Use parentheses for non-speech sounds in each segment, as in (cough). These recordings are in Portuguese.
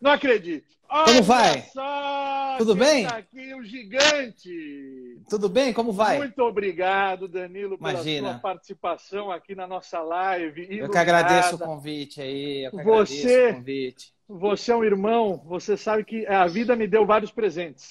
Não acredito. Olha Como vai? Só, Tudo bem? aqui um gigante. Tudo bem? Como vai? Muito obrigado, Danilo, Imagina. pela sua participação aqui na nossa live. Iluminada. Eu que agradeço o convite aí. você, convite. Você é um irmão. Você sabe que a vida me deu vários presentes.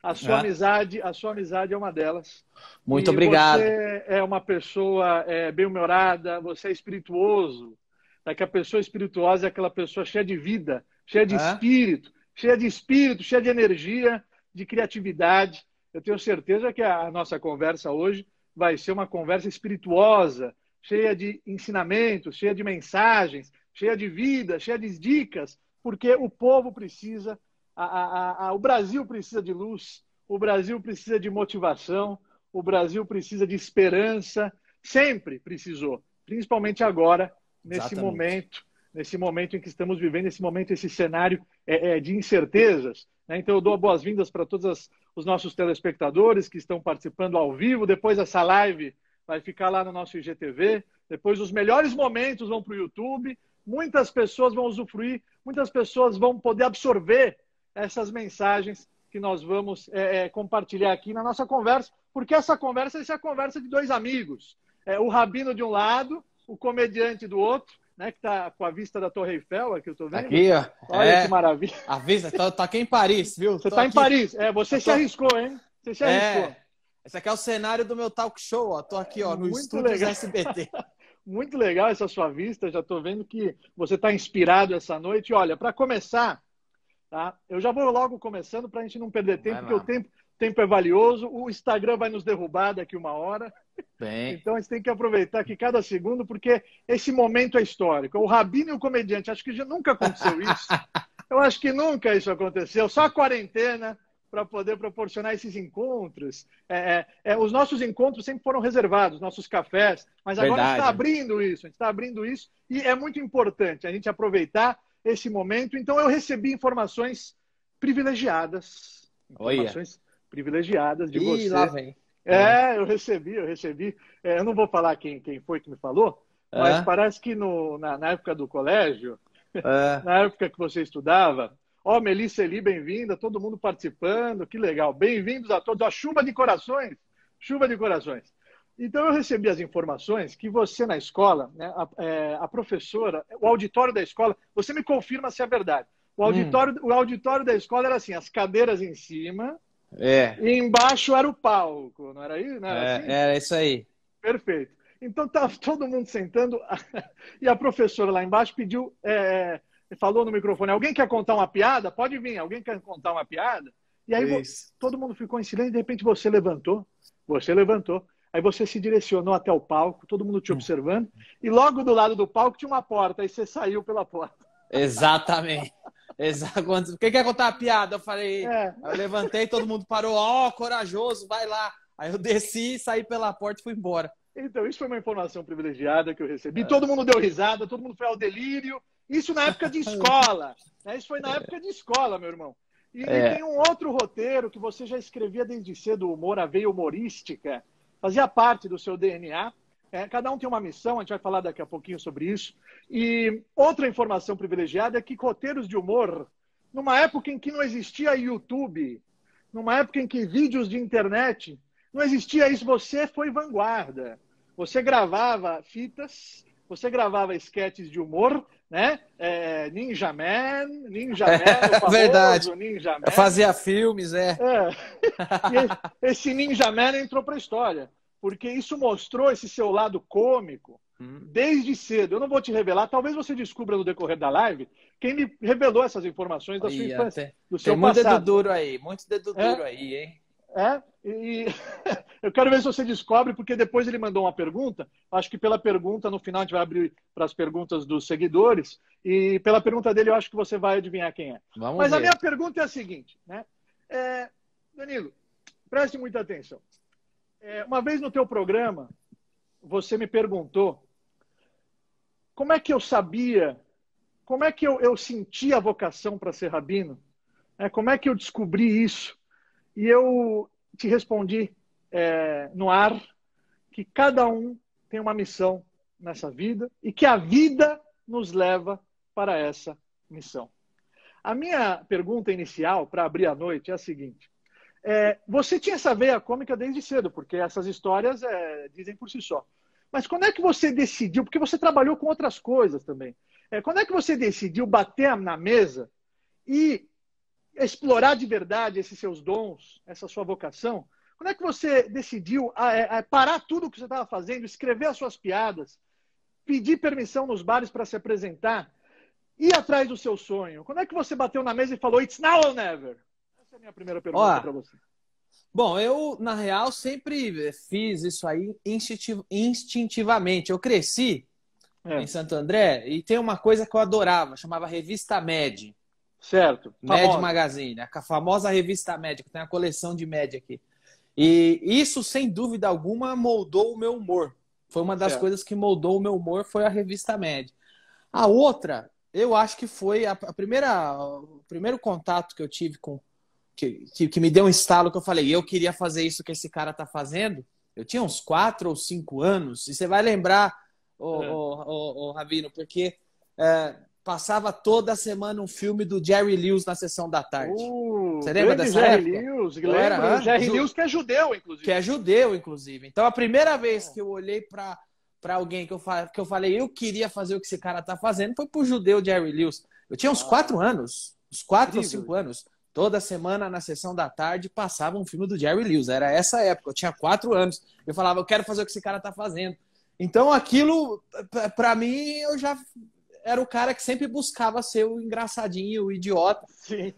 A sua ah. amizade, a sua amizade é uma delas. Muito e obrigado. Você é uma pessoa é, bem-humorada. Você é espirituoso. É que a pessoa espirituosa é aquela pessoa cheia de vida cheia de é? espírito, cheia de espírito, cheia de energia, de criatividade. Eu tenho certeza que a nossa conversa hoje vai ser uma conversa espirituosa, cheia de ensinamentos, cheia de mensagens, cheia de vida, cheia de dicas, porque o povo precisa, a, a, a, o Brasil precisa de luz, o Brasil precisa de motivação, o Brasil precisa de esperança, sempre precisou, principalmente agora, nesse Exatamente. momento nesse momento em que estamos vivendo, nesse momento, esse cenário é, é, de incertezas. Né? Então, eu dou boas-vindas para todos as, os nossos telespectadores que estão participando ao vivo. Depois, essa live vai ficar lá no nosso IGTV. Depois, os melhores momentos vão para o YouTube. Muitas pessoas vão usufruir, muitas pessoas vão poder absorver essas mensagens que nós vamos é, é compartilhar aqui na nossa conversa, porque essa conversa essa é a conversa de dois amigos. É, o rabino de um lado, o comediante do outro, né, que tá com a vista da Torre Eiffel, aqui eu tô vendo. Aqui, ó. Olha é, que maravilha. A vista, tô, tá, tô tá aqui em Paris, viu? Você tô tá aqui. em Paris. É, você tô... se arriscou, hein? Você se arriscou. É. Esse aqui é o cenário do meu talk show, ó. Tô aqui, ó, no Muito estúdio legal. SBT. (laughs) Muito legal essa sua vista, já tô vendo que você está inspirado essa noite. Olha, para começar, Tá? Eu já vou logo começando para a gente não perder tempo, porque o tempo, tempo é valioso. O Instagram vai nos derrubar daqui uma hora. Bem... Então a gente tem que aproveitar aqui cada segundo, porque esse momento é histórico. O Rabino e o comediante, acho que já nunca aconteceu isso. (laughs) Eu acho que nunca isso aconteceu. Só a quarentena para poder proporcionar esses encontros. É, é, é, os nossos encontros sempre foram reservados, nossos cafés, mas agora Verdade. a gente está abrindo isso, a gente está abrindo isso e é muito importante a gente aproveitar esse momento. Então, eu recebi informações privilegiadas. Informações Olha. privilegiadas de Ih, você. lá vem. É, é, eu recebi, eu recebi. É, eu não vou falar quem, quem foi que me falou, é. mas parece que no, na, na época do colégio, é. (laughs) na época que você estudava, ó, oh, Melissa Eli, bem-vinda, todo mundo participando, que legal. Bem-vindos a todos, a chuva de corações, chuva de corações. Então, eu recebi as informações que você, na escola, né, a, é, a, professora, o auditório da escola, você me confirma se é verdade. O hum. auditório, hum. o auditório da escola era assim: as cadeiras em cima, é. e embaixo era o palco, não era isso? Não era, é, assim? era isso aí. Perfeito. Então, estava tá (laughs) todo mundo sentando (laughs) e a professora lá embaixo pediu, é, é, falou no microfone: alguém quer contar uma piada? Pode vir, alguém quer contar uma piada? E aí, isso. todo mundo ficou em silêncio e de repente você levantou. Você levantou Aí você se direcionou até o palco, todo mundo te hum. observando, e logo do lado do palco tinha uma porta, aí você saiu pela porta. Exatamente. (laughs) Exatamente. Quem quer contar a piada? Eu falei, é. eu levantei, todo mundo parou, ó, oh, corajoso, vai lá. Aí eu desci, saí pela porta e fui embora. Então, isso foi uma informação privilegiada que eu recebi. É. Todo mundo deu risada, todo mundo foi ao delírio. Isso na época de escola. Né? Isso foi na é. época de escola, meu irmão. E, é. tem um outro roteiro que você já escrevia desde cedo, humor, a veia humorística, fazia parte do seu DNA. É, cada um tem uma missão, a gente vai falar daqui a pouquinho sobre isso. E outra informação privilegiada é que roteiros de humor, numa época em que não existia YouTube, numa época em que vídeos de internet, não existia isso, você foi vanguarda. Você gravava fitas você gravava esquetes de humor, né? É, Ninja Man, Ninja (laughs) é, Man, é, famoso, verdade. Ninja Man. Fazia filmes, é. é. (laughs) esse Ninja Man entrou para a história, porque isso mostrou esse seu lado cômico hum. desde cedo. Eu não vou te revelar, talvez você descubra no decorrer da live quem me revelou essas informações da sua infância, tem, do seu tem passado. Muito dedo duro aí, muito dedo é? duro aí, hein? É, e (laughs) eu quero ver se você descobre, porque depois ele mandou uma pergunta. Acho que pela pergunta, no final, a gente vai abrir para as perguntas dos seguidores. E pela pergunta dele, eu acho que você vai adivinhar quem é. Vamos Mas ver. a minha pergunta é a seguinte, né? É, Danilo, preste muita atenção. É, uma vez no teu programa, você me perguntou como é que eu sabia, como é que eu, eu senti a vocação para ser rabino, É como é que eu descobri isso? E eu te respondi é, no ar que cada um tem uma missão nessa vida e que a vida nos leva para essa missão. A minha pergunta inicial, para abrir a noite, é a seguinte. É, você tinha essa veia cômica desde cedo, porque essas histórias é, dizem por si só. Mas quando é que você decidiu? Porque você trabalhou com outras coisas também. É, quando é que você decidiu bater na mesa e explorar de verdade esses seus dons, essa sua vocação? Quando é que você decidiu ah, é, é parar tudo o que você estava fazendo, escrever as suas piadas, pedir permissão nos bares para se apresentar, ir atrás do seu sonho? Quando é que você bateu na mesa e falou, it's now or never? Essa é a minha primeira pergunta para você. Bom, eu, na real, sempre fiz isso aí instintivamente. Eu cresci é. em Santo André e tem uma coisa que eu adorava, chamava Revista Mad. Certo. Med Magazine, a famosa revista médica, tem a coleção de média aqui. E isso, sem dúvida alguma, moldou o meu humor. Foi uma das certo. coisas que moldou o meu humor, foi a revista média. A outra, eu acho que foi a, primeira, o primeiro contato que eu tive com. Que, que, que me deu um estalo que eu falei, eu queria fazer isso que esse cara tá fazendo. Eu tinha uns quatro ou cinco anos, e você vai lembrar, o, é. Rabino, porque é, passava toda semana um filme do Jerry Lewis na sessão da tarde. Uh, Você lembra dessa Jerry época? Lewis, lembro, era, Jerry Lewis que é judeu, inclusive. Que é judeu, inclusive. Então a primeira vez é. que eu olhei para para alguém que eu, que eu falei, eu queria fazer o que esse cara tá fazendo, foi pro judeu Jerry Lewis. Eu tinha uns ah, quatro anos, uns quatro ou cinco anos. Toda semana, na sessão da tarde, passava um filme do Jerry Lewis. Era essa época, eu tinha quatro anos. Eu falava, eu quero fazer o que esse cara tá fazendo. Então aquilo, para mim, eu já era o cara que sempre buscava ser o engraçadinho, o idiota. Sim.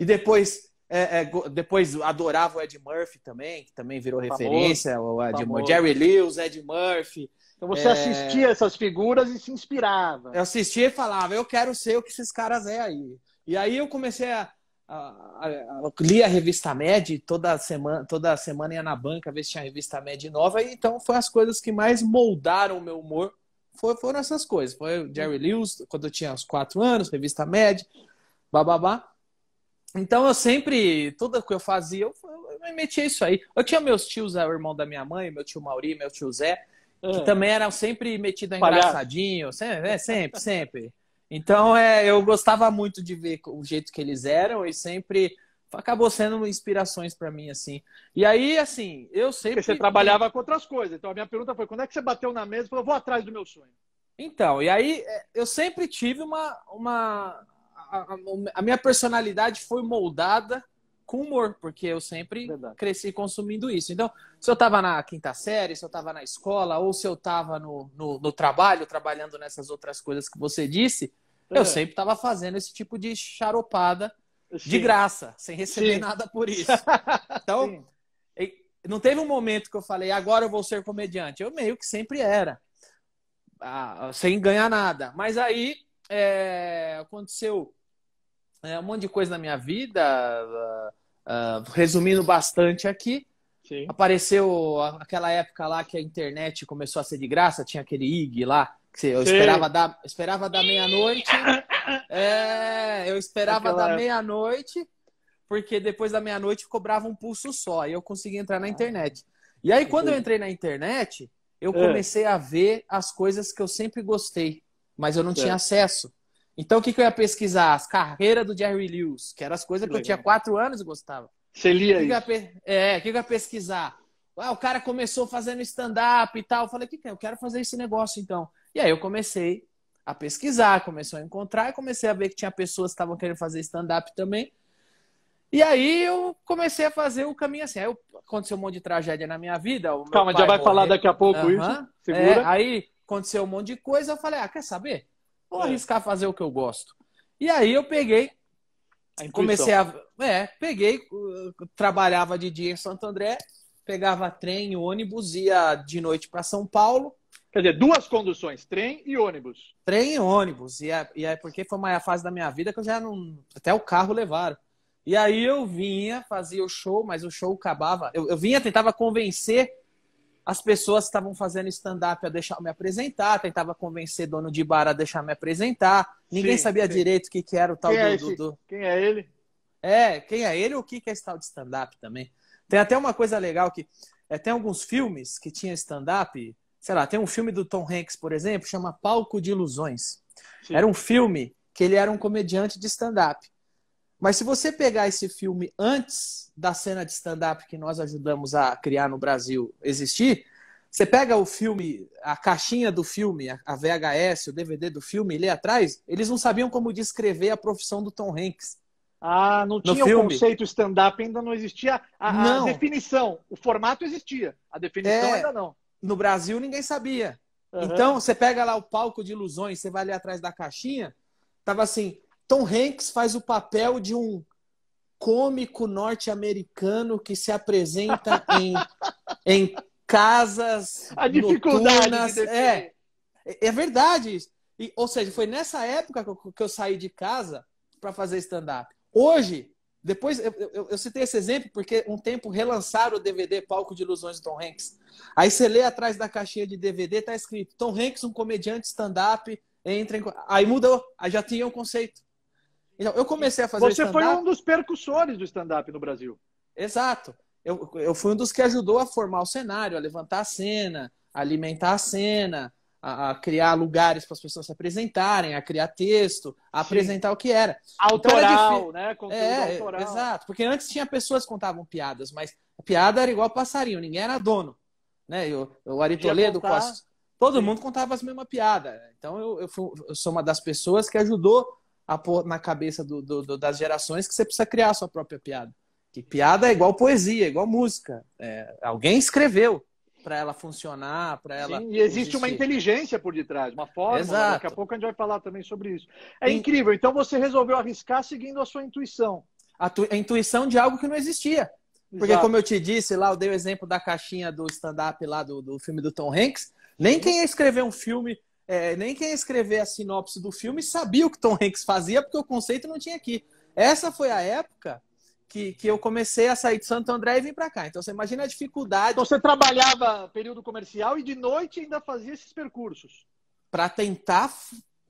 E depois, é, é, depois adorava o Ed Murphy também, que também virou famoso, referência. O Ed famoso. Jerry Lewis, Ed Murphy. Então você é... assistia essas figuras e se inspirava. Eu assistia e falava, eu quero ser o que esses caras é aí. E aí eu comecei a. a, a, a li a revista Med, toda semana, toda semana ia na banca ver se tinha revista Med nova, e então foi as coisas que mais moldaram o meu humor foi, foram essas coisas. Foi Jerry uhum. Lewis, quando eu tinha uns quatro anos, revista Mad, bababá. Então eu sempre, tudo que eu fazia, eu, eu me metia isso aí. Eu tinha meus tios, é, o irmão da minha mãe, meu tio Mauri, meu tio Zé, que é. também eram sempre metido engraçadinho, sempre, é, sempre, sempre. Então é, eu gostava muito de ver o jeito que eles eram e sempre acabou sendo inspirações para mim, assim. E aí, assim, eu sempre. Porque você trabalhava com outras coisas. Então a minha pergunta foi: quando é que você bateu na mesa e falou, vou atrás do meu sonho? Então, e aí é, eu sempre tive uma. uma a, a minha personalidade foi moldada com humor, porque eu sempre Verdade. cresci consumindo isso. Então, se eu estava na quinta série, se eu estava na escola, ou se eu estava no, no, no, trabalho, trabalhando nessas outras coisas que você disse, é. eu sempre estava fazendo esse tipo de charopada Sim. de graça, sem receber Sim. nada por isso. (laughs) Então, Sim. não teve um momento que eu falei, agora eu vou ser comediante. Eu meio que sempre era, sem ganhar nada. Mas aí é, aconteceu é, um monte de coisa na minha vida, uh, resumindo bastante aqui. Apareceu aquela época lá que a internet começou a ser de graça, tinha aquele IG lá, que eu esperava dar, esperava dar meia-noite. (laughs) É, eu esperava Aquela... da meia-noite, porque depois da meia-noite cobrava um pulso só, e eu conseguia entrar na ah. internet. E aí, quando eu entrei na internet, eu ah. comecei a ver as coisas que eu sempre gostei, mas eu não tinha é. acesso. Então, o que, que eu ia pesquisar? As carreiras do Jerry Lewis, que eram as coisas que, que eu tinha quatro anos e gostava. Você lia isso? Pe... É, o que, que eu ia pesquisar? Ah, o cara começou fazendo stand-up e tal. Eu falei, que que é? Eu quero fazer esse negócio, então. E aí eu comecei a pesquisar, começou a encontrar, comecei a ver que tinha pessoas que estavam querendo fazer stand-up também. E aí eu comecei a fazer o caminho assim. Aí aconteceu um monte de tragédia na minha vida. Calma, já vai falar daqui a pouco uhum. isso. É, Segura. É, aí aconteceu um monte de coisa, eu falei, ah, quer saber? Vou é. arriscar fazer o que eu gosto. E aí eu peguei, a comecei a. É, peguei, uh, trabalhava de dia em Santo André, pegava trem, e ônibus, ia de noite para São Paulo. Quer dizer, duas conduções, trem e ônibus. Trem e ônibus. E é, e é porque foi uma fase da minha vida que eu já não. Até o carro levaram. E aí eu vinha, fazia o show, mas o show acabava. Eu, eu vinha, tentava convencer as pessoas que estavam fazendo stand-up a deixar me apresentar, tentava convencer dono de bar a deixar me apresentar. Ninguém sim, sabia sim. direito o que, que era o tal quem é do, é do, Quem é ele? É, quem é ele ou o que, que é esse tal de stand-up também? Tem até uma coisa legal que é, tem alguns filmes que tinha stand-up, sei lá, tem um filme do Tom Hanks, por exemplo, chama Palco de Ilusões. Sim. Era um filme que ele era um comediante de stand-up. Mas se você pegar esse filme antes da cena de stand-up que nós ajudamos a criar no Brasil existir, você pega o filme, a caixinha do filme, a VHS, o DVD do filme e lê atrás, eles não sabiam como descrever a profissão do Tom Hanks. Ah, não tinha o conceito stand-up, ainda não existia a, não. definição. O formato existia, a definição é, ainda não. No Brasil ninguém sabia. Uhum. Então, você pega lá o palco de ilusões, você vai ali atrás da caixinha, tava assim, Tom Hanks faz o papel de um cômico norte-americano que se apresenta (laughs) em, em casas a dificuldade de é, é, é verdade isso. E, ou seja, foi nessa época que eu, que eu saí de casa para fazer stand-up. Hoje, depois, eu, eu, eu, citei esse exemplo porque um tempo relançaram o DVD Palco de Ilusões de Tom Hanks. Aí você lê atrás da caixinha de DVD, tá escrito Tom Hanks, um comediante stand-up, entra em... Aí mudou, aí já tinha o um conceito. Então, eu comecei a fazer Você foi um dos percussores do stand-up no Brasil. Exato. Eu, eu fui um dos que ajudou a formar o cenário, a levantar a cena, a alimentar a cena, a, a criar lugares para as pessoas se apresentarem, a criar texto, a Sim. apresentar o que era. Autoral, então, era né? Conteúdo é, autoral. Exato, porque antes tinha pessoas que contavam piadas, mas a piada era igual passarinho, ninguém era dono. Né? Eu, o Ari Toledo, contar... Costa, todo Sim. mundo contava as mesmas piadas. Então eu, eu, fui, eu sou uma das pessoas que ajudou a pôr na cabeça do, do, do, das gerações que você precisa criar a sua própria piada. Que piada é igual poesia, é igual música. É, alguém escreveu para ela funcionar, para ela. Sim, e existe existir. uma inteligência por detrás, uma forma. Exato. Né? Daqui a pouco a gente vai falar também sobre isso. É incrível. Então você resolveu arriscar seguindo a sua intuição. A, tu... a intuição de algo que não existia. Porque, Exato. como eu te disse lá, eu dei o exemplo da caixinha do stand-up lá do, do filme do Tom Hanks. Nem quem ia escrever um filme, é, nem quem ia escrever a sinopse do filme sabia o que Tom Hanks fazia, porque o conceito não tinha aqui. Essa foi a época que, que eu comecei a sair de Santo André e vim para cá. Então você imagina a dificuldade. Então você trabalhava período comercial e de noite ainda fazia esses percursos. Para tentar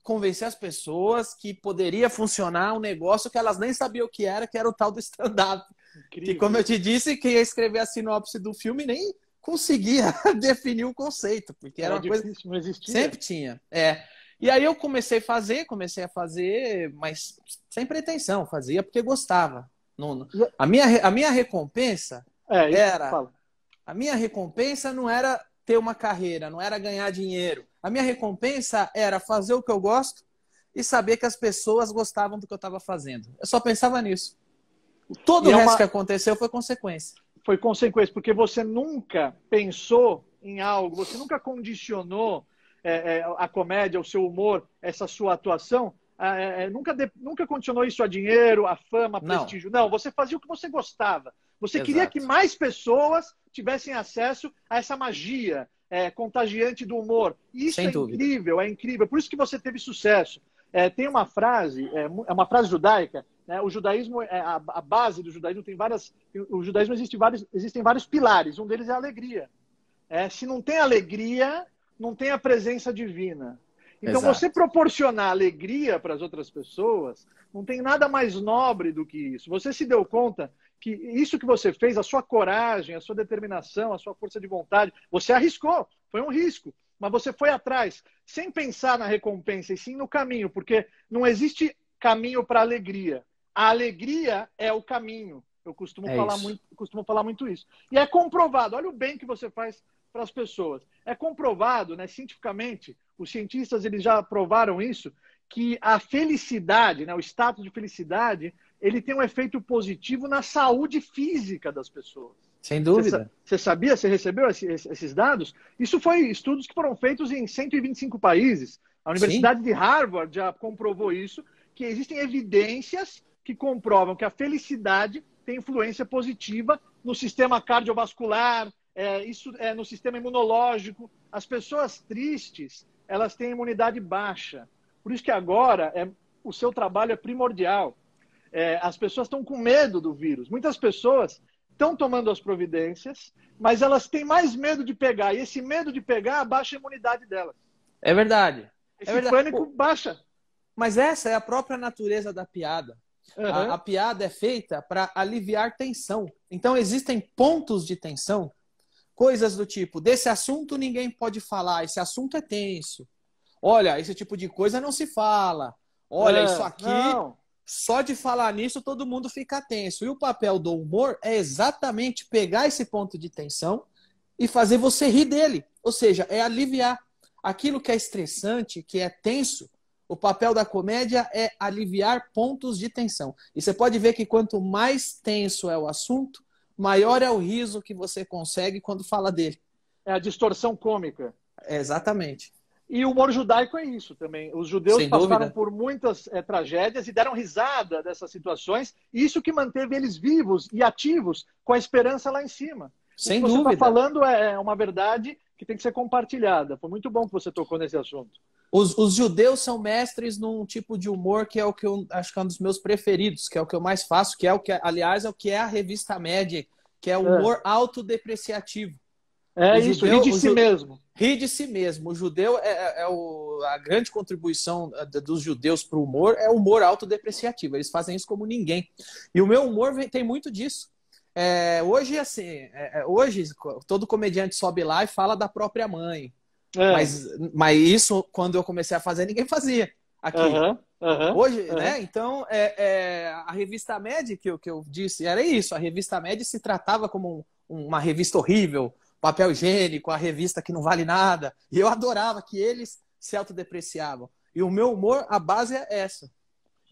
convencer as pessoas que poderia funcionar um negócio que elas nem sabiam o que era, que era o tal do stand-up. Que, como eu te disse, quem ia escrever a sinopse do filme nem conseguia (laughs) definir o conceito, porque era, era uma coisa. Sempre tinha. É. E aí eu comecei a fazer, comecei a fazer, mas sem pretensão, fazia porque gostava. Não, a, minha, a minha recompensa é, era. A minha recompensa não era ter uma carreira, não era ganhar dinheiro. A minha recompensa era fazer o que eu gosto e saber que as pessoas gostavam do que eu estava fazendo. Eu só pensava nisso. Todo e é o resto é uma... que aconteceu foi consequência. Foi consequência, porque você nunca pensou em algo, você nunca condicionou é, é, a comédia, o seu humor, essa sua atuação ah, é, é, nunca, de, nunca condicionou isso a dinheiro, a fama, a prestígio. Não, você fazia o que você gostava. Você Exato. queria que mais pessoas tivessem acesso a essa magia é, contagiante do humor. E isso Sem é dúvida. incrível, é incrível. Por isso que você teve sucesso. É, tem uma frase, é, é uma frase judaica. Né? O judaísmo, é, a, a, base do judaísmo tem várias. O judaísmo existe vários, existem vários pilares. Um deles é a alegria. se não tem alegria, não tem a presença divina. Então, Exato. você proporcionar alegria para as outras pessoas não tem nada mais nobre do que isso. Você se deu conta que isso que você fez, a sua coragem, a sua determinação, a sua força de vontade, você arriscou, foi um risco, mas você foi atrás, sem pensar na recompensa, e sim no caminho, porque não existe caminho para alegria. A alegria é o caminho. Eu costumo, é falar muito, costumo falar muito isso. E é comprovado, olha o bem que você faz para as pessoas. É comprovado, né, cientificamente, os cientistas eles já provaram isso, que a felicidade, né, o estado de felicidade, ele tem um efeito positivo na saúde física das pessoas. Sem dúvida. Você, sabia, você recebeu esses, esses dados? Isso foi estudos que foram feitos em 125 países. A Universidade Sim. de Harvard já comprovou isso, que existem evidências que comprovam que a felicidade tem influência positiva no sistema cardiovascular, é, isso é no sistema imunológico. As pessoas tristes, elas têm imunidade baixa. Por isso que agora é, o seu trabalho é primordial. É, as pessoas estão com medo do vírus. Muitas pessoas estão tomando as providências, mas elas têm mais medo de pegar. E esse medo de pegar abaixa a imunidade delas. É verdade. É esse é verdade. pânico Pô, baixa. Mas essa é a própria natureza da piada. Uhum. A, a piada é feita para aliviar tensão. Então, existem pontos de tensão Coisas do tipo, desse assunto ninguém pode falar, esse assunto é tenso. Olha, esse tipo de coisa não se fala. Olha, é, isso aqui, não. só de falar nisso todo mundo fica tenso. E o papel do humor é exatamente pegar esse ponto de tensão e fazer você rir dele. Ou seja, é aliviar. Aquilo que é estressante, que é tenso, o papel da comédia é aliviar pontos de tensão. E você pode ver que quanto mais tenso é o assunto, maior é o riso que você consegue quando fala dele. É a distorção cômica. É, exatamente. E o humor judaico é isso também. Os judeus Sem passaram dúvida. por muitas é, tragédias e deram risada dessas situações. Isso que manteve eles vivos e ativos, com a esperança lá em cima. Sem o que você está falando é, é uma verdade que tem que ser compartilhada. Foi muito bom que você tocou nesse assunto. Os, os, judeus são mestres num tipo de humor que é o que eu acho que é um dos meus preferidos, que é o que eu mais faço, que é o que, aliás, é o que é a revista média, que é o é. humor é. autodepreciativo. É o isso, judeu, ri de si mesmo. Ri de si mesmo. O judeu é, é, é o, a grande contribuição dos judeus para o humor é o humor autodepreciativo. Eles fazem isso como ninguém. E o meu humor tem muito disso. É, hoje, assim, é, é hoje todo comediante sobe lá e fala da própria mãe. É. Mas, mas isso, quando eu comecei a fazer, ninguém fazia aqui. Uhum, uhum, hoje, uhum. né? Então, é, é, a revista Med, que eu, que eu disse, era isso. A revista Med se tratava como um, uma revista horrível, papel higiênico, a revista que não vale nada. E eu adorava que eles se autodepreciavam. E o meu humor, a base é essa.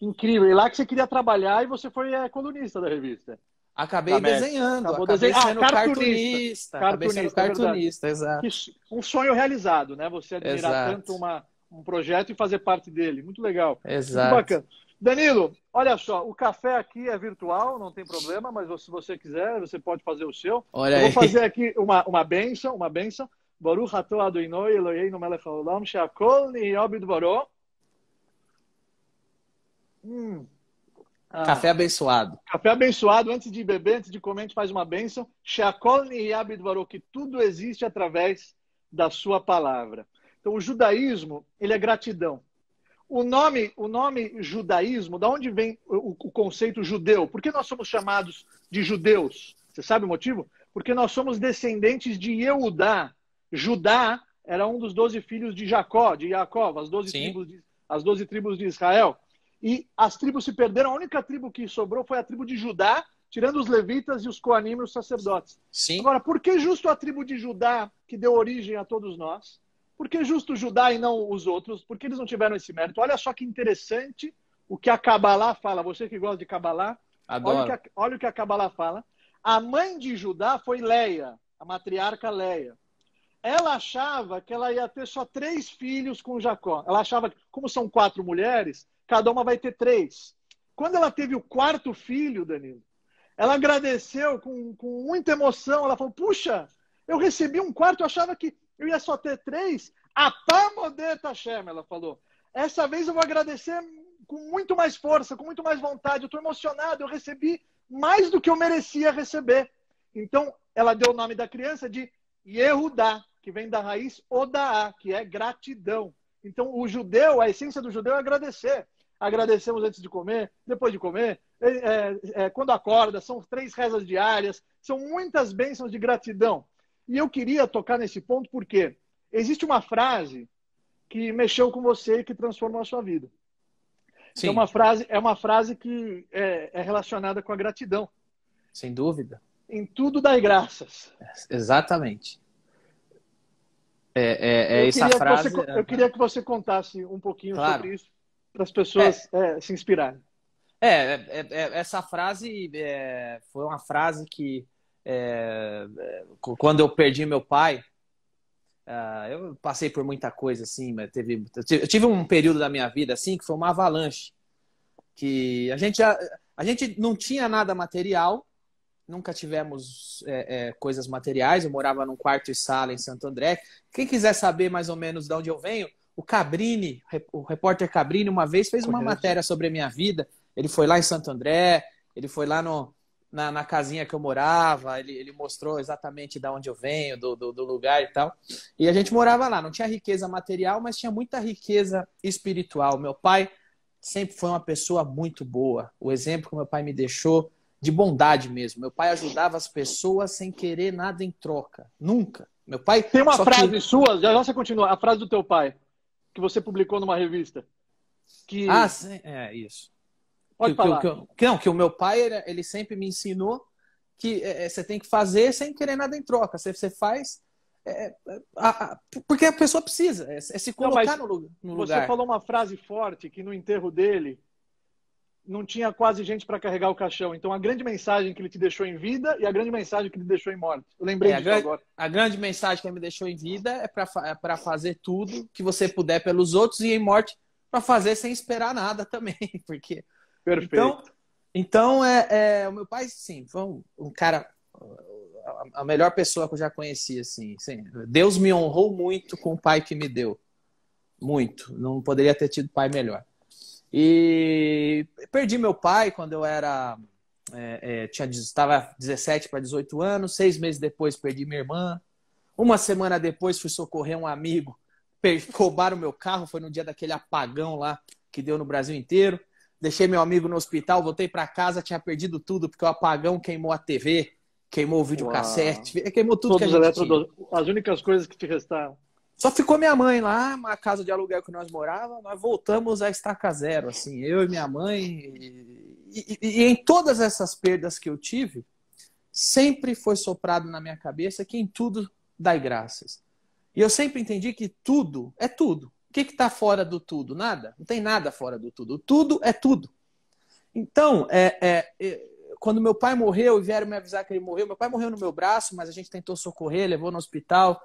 Incrível. E lá que você queria trabalhar e você foi colunista da revista. Acabei da desenhando, Acabou acabei desenhando. Ah, sendo ah, cartunista. Cartunista, cartunista, cartunista é exato. Um sonho realizado, né? Você admirar exato. tanto uma, um projeto e fazer parte dele. Muito legal. Exato. Muito bacana. Danilo, olha só, o café aqui é virtual, não tem problema, mas se você quiser, você pode fazer o seu. Olha Eu aí. vou fazer aqui uma, uma benção, uma benção. Baruch ato Adonai Eloheinu melech haolam, she'akol nihyah bidvaro. Hum, ah. café abençoado. Café abençoado, antes de beber, antes de comer, a gente faz uma bênção. Sheakol Yabidvarou, que tudo existe através da sua palavra. Então, o judaísmo, ele é gratidão. O nome, o nome judaísmo, da onde vem o, o conceito judeu? Por que nós somos chamados de judeus? Você sabe o motivo? Porque nós somos descendentes de Eudá. Judá era um dos doze filhos de Jacó, de Jacó, as doze tribos de, as 12 tribos de Israel e as tribos se perderam. A única tribo que sobrou foi a tribo de Judá, tirando os levitas e os coanim os sacerdotes. Sim. Agora, por que justo a tribo de Judá que deu origem a todos nós? Por que justo Judá e não os outros? Por que eles não tiveram esse mérito? Olha só que interessante o que a Cabalá fala. Você que gosta de Cabalá, olha o, que a, olha o que a Cabalá fala. A mãe de Judá foi Leia, a matriarca Leia ela achava que ela ia ter só três filhos com Jacó. Ela achava que, como são quatro mulheres, cada uma vai ter três. Quando ela teve o quarto filho, Danilo, ela agradeceu com, com muita emoção. Ela falou: Puxa, eu recebi um quarto, eu achava que eu ia só ter três. A Atamodeta Shem, ela falou. Essa vez eu vou agradecer com muito mais força, com muito mais vontade. Eu estou emocionado, eu recebi mais do que eu merecia receber. Então, ela deu o nome da criança de Yehudá, que vem da raiz Odaá, que é gratidão. Então, o judeu, a essência do judeu é agradecer agradecemos antes de comer, depois de comer, é, é, é, quando acorda, são três rezas diárias, são muitas bênçãos de gratidão. E eu queria tocar nesse ponto porque existe uma frase que mexeu com você e que transformou a sua vida. Então, Sim. É uma frase, é uma frase que é, é relacionada com a gratidão. Sem dúvida. Em tudo dai graças. Exatamente. É, é, é essa frase. Você, eu queria que você contasse um pouquinho claro. sobre isso para as pessoas é. É, se inspirarem. É, é, é, é essa frase foi uma frase que quando eu perdi meu pai, ah, eu passei por muita coisa assim, mas teve, eu tive um período da minha vida assim que foi uma avalanche, que a gente a gente não tinha nada material, nunca tivemos é, é, coisas materiais. Eu morava num quarto e sala em Santo André. Quem quiser saber mais ou menos de onde eu venho, o Cabrini, o repórter Cabrini, uma vez fez uma matéria sobre a minha vida. Ele foi lá em Santo André, ele foi lá no, na, na casinha que eu morava, ele, ele mostrou exatamente de onde eu venho, do, do, do lugar e tal. E a gente morava lá, não tinha riqueza material, mas tinha muita riqueza espiritual. Meu pai sempre foi uma pessoa muito boa. O exemplo que meu pai me deixou de bondade mesmo. Meu pai ajudava as pessoas sem querer nada em troca, nunca. Meu pai Tem uma frase que... sua, já, já você continua, a frase do teu pai que você publicou numa revista. Que... Ah, sim, é isso. Pode que, falar. Que, que, não, que o meu pai, ele sempre me ensinou que é, é, você tem que fazer sem querer nada em troca. Você, você faz é, é a, a, porque a pessoa precisa, é, é se colocar não, no, no lugar. Você falou uma frase forte que no enterro dele, não tinha quase gente para carregar o caixão. Então, a grande mensagem que ele te deixou em vida e a grande mensagem que ele deixou em morte. Eu lembrei é, disso grande, agora. A grande mensagem que ele me deixou em vida é para é fazer tudo que você puder pelos outros e em morte para fazer sem esperar nada (laughs) também. Porque... Perfeito. Então, então é, é o meu pai, sim, foi um, um cara a melhor pessoa que eu já conheci, assim. Sim. Deus me honrou muito com o pai que me deu. Muito. Não poderia ter tido pai melhor. E perdi meu pai quando eu era. É, é, tinha, estava 17 para 18 anos. Seis meses depois, perdi minha irmã. Uma semana depois, fui socorrer um amigo. Roubaram meu carro. Foi no dia daquele apagão lá que deu no Brasil inteiro. Deixei meu amigo no hospital, voltei para casa, tinha perdido tudo, porque o apagão queimou a TV, queimou o videocassete, Uau. queimou tudo Todos que a gente tinha. As únicas coisas que te restaram. Só ficou minha mãe lá, uma casa de aluguel que nós morávamos, nós voltamos a estaca zero, assim, eu e minha mãe. E, e, e, em todas essas perdas que eu tive, sempre foi soprado na minha cabeça que em tudo dai graças. E eu sempre entendi que tudo é tudo. O que está fora do tudo? Nada. Não tem nada fora do tudo. Tudo é tudo. Então, é, é, é quando meu pai morreu e vieram me avisar que ele morreu, meu pai morreu no meu braço, mas a gente tentou socorrer, levou no hospital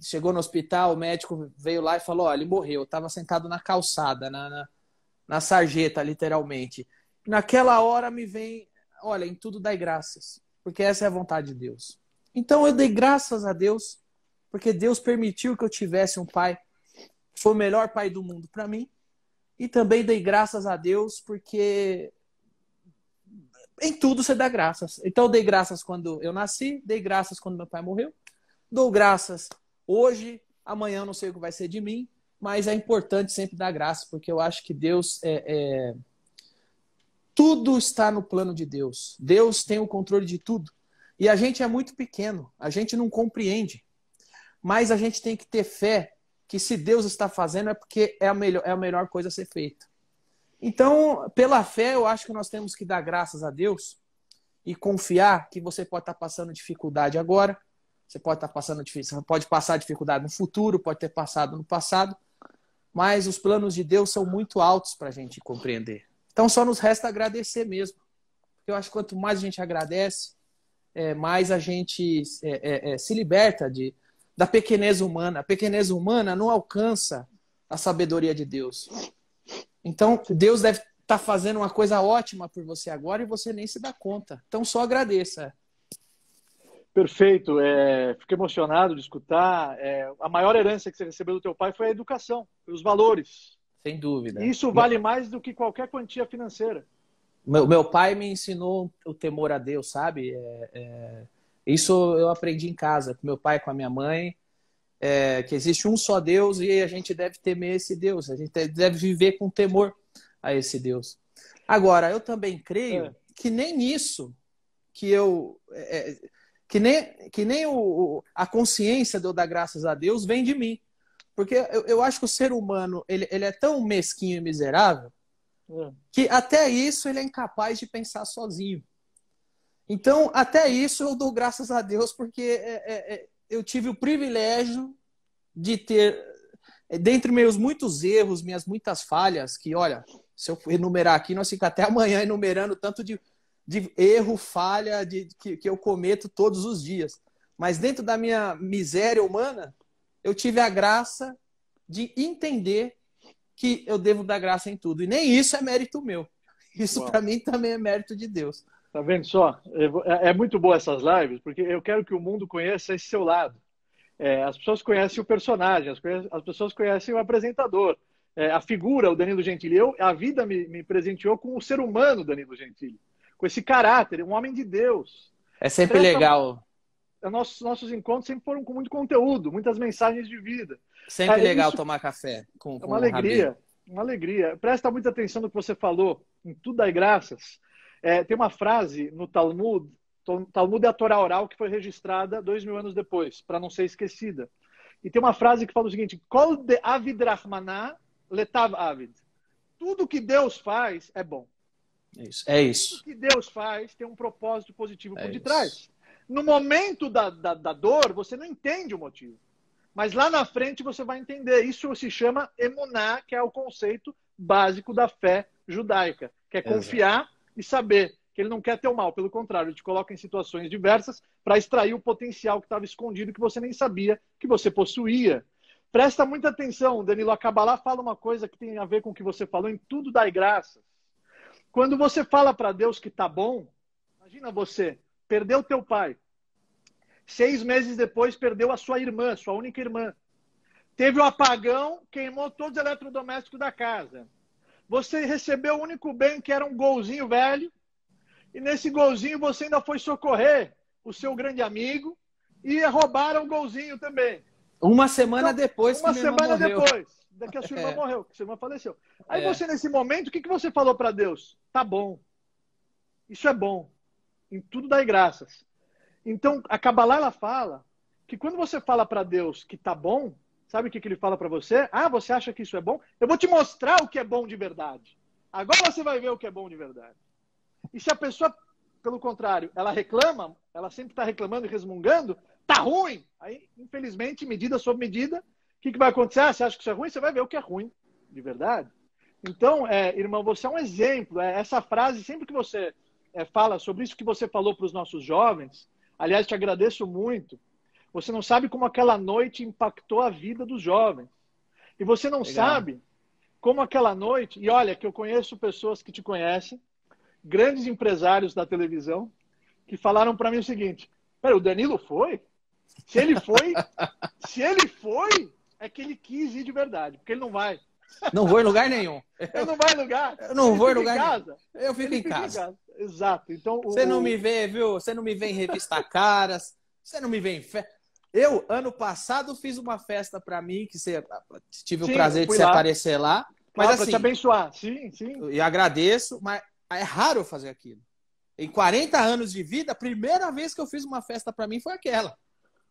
chegou no hospital, o médico veio lá e falou: olha, ele morreu, estava sentado na calçada, na, na, na, sarjeta, literalmente. Naquela hora me vem: olha, em tudo dai graças, porque essa é a vontade de Deus. Então eu dei graças a Deus, porque Deus permitiu que eu tivesse um pai, que foi o melhor pai do mundo para mim, e também dei graças a Deus, porque. Em tudo você dá graças. Então, eu dei graças quando eu nasci, dei graças quando meu pai morreu, dou graças hoje, amanhã não sei o que vai ser de mim, mas é importante sempre dar graça, porque eu acho que Deus é, é... Tudo está no plano de Deus. Deus tem o controle de tudo. E a gente é muito pequeno, a gente não compreende. Mas a gente tem que ter fé que se Deus está fazendo é porque é a melhor, é a melhor coisa a ser feita. Então, pela fé, eu acho que nós temos que dar graças a Deus e confiar que você pode estar passando dificuldade agora, você pode estar tá passando dificuldade, pode passar dificuldade no futuro, pode ter passado no passado, mas os planos de Deus são muito altos para a gente compreender. Então só nos resta agradecer mesmo. Eu acho que quanto mais a gente agradece, é, mais a gente é, é, é se liberta de, da pequenez humana. A pequenez humana não alcança a sabedoria de Deus. Então, Deus deve estar tá fazendo uma coisa ótima por você agora e você nem se dá conta. Então, só agradeça. Perfeito. É, fiquei emocionado de escutar. É, a maior herança que você recebeu do teu pai foi a educação, os valores. Sem dúvida. Isso vale meu... mais do que qualquer quantia financeira. Meu, meu pai me ensinou o temor a Deus, sabe? É, é isso eu aprendi em casa, com meu pai, com a minha mãe. É, que existe um só Deus e a gente deve temer esse Deus. A gente deve viver com temor a esse Deus. Agora, eu também creio é. que nem isso que eu que nem, que nem o, a consciência de eu dar graças a Deus vem de mim. Porque eu, eu acho que o ser humano ele, ele é tão mesquinho e miserável hum. que até isso ele é incapaz de pensar sozinho. Então, até isso eu dou graças a Deus, porque é, é, é eu tive o privilégio de ter, é, dentre meus muitos erros, minhas muitas falhas, que olha, se eu enumerar aqui, nós ficamos até amanhã enumerando tanto de de erro, falha de, que, que eu cometo todos os dias. Mas dentro da minha miséria humana, eu tive a graça de entender que eu devo dar graça em tudo. E nem isso é mérito meu. Isso para mim também é mérito de Deus. Tá vendo só? É, é, muito boa essas lives, porque eu quero que o mundo conheça esse seu lado. É, as pessoas conhecem o personagem, as, as pessoas conhecem o apresentador, é, a figura, o Danilo Gentili. Eu, a vida me, me presenteou com o ser humano Danilo Gentili com esse caráter, um homem de Deus. É sempre legal. É, nossos, nossos encontros sempre foram com muito conteúdo, muitas mensagens de vida. Sempre é, legal isso... tomar café com, é com É uma alegria, uma alegria. Presta muita atenção no que você falou, em tudo dá graças. É, tem uma frase no Talmud, Talmud é a Torá oral que foi registrada dois mil anos depois, para não ser esquecida. E tem uma frase que fala o seguinte: Kol de avid rahmaná letav avid. Tudo que Deus faz é bom. É isso. É isso. O que Deus faz tem um propósito positivo por é detrás. Isso. No momento da, da, da dor, você não entende o motivo. Mas lá na frente você vai entender. Isso se chama emuná, que é o conceito básico da fé judaica, que é confiar Exato. e saber que ele não quer o mal. Pelo contrário, ele te coloca em situações diversas para extrair o potencial que estava escondido que você nem sabia que você possuía. Presta muita atenção, Danilo. A Kabbalah fala uma coisa que tem a ver com o que você falou em tudo dá graças. Quando você fala para Deus que tá bom, imagina você, perdeu teu pai. Seis meses depois, perdeu a sua irmã, sua única irmã. Teve o um apagão, queimou todos os eletrodomésticos da casa. Você recebeu o único bem, que era um golzinho velho. E nesse golzinho você ainda foi socorrer o seu grande amigo. E roubaram o golzinho também. Uma semana então, depois uma que Uma semana morreu. depois. Daqui a sua (laughs) irmã é. morreu, que sua irmã faleceu. Aí é. você, nesse momento, o que, que você falou para Deus? Tá bom. Isso é bom. Em tudo dai graças. Então, a Kabbalah, ela fala que quando você fala para Deus que tá bom, sabe o que, que ele fala para você? Ah, você acha que isso é bom? Eu vou te mostrar o que é bom de verdade. Agora você vai ver o que é bom de verdade. E se a pessoa, pelo contrário, ela reclama, ela sempre está reclamando e resmungando, tá ruim. Aí, infelizmente, medida sob medida, o que, que vai acontecer? Ah, você acha que isso é ruim? Você vai ver o que é ruim, de verdade. Então, é, irmão, você é um exemplo. É, essa frase, sempre que você é, fala sobre isso que você falou para os nossos jovens, aliás, te agradeço muito. Você não sabe como aquela noite impactou a vida dos jovens. E você não Legal. sabe como aquela noite, e olha que eu conheço pessoas que te conhecem, grandes empresários da televisão, que falaram para mim o seguinte: Pera, o Danilo foi? Se ele foi, se ele foi, é que ele quis ir de verdade, porque ele não vai. Não vou em lugar nenhum. Eu não vai em lugar. Eu não ele vou em lugar. Em casa. Nenhum. Eu fico em casa. em casa. Exato. Então você o... não me vê, viu? Você não me vê em revista caras. Você não me vê em fe... Eu ano passado fiz uma festa para mim que você tive sim, o prazer de você aparecer lá. Mas claro, assim, te abençoar. Sim, sim. E agradeço, mas é raro eu fazer aquilo. Em 40 anos de vida, a primeira vez que eu fiz uma festa para mim foi aquela.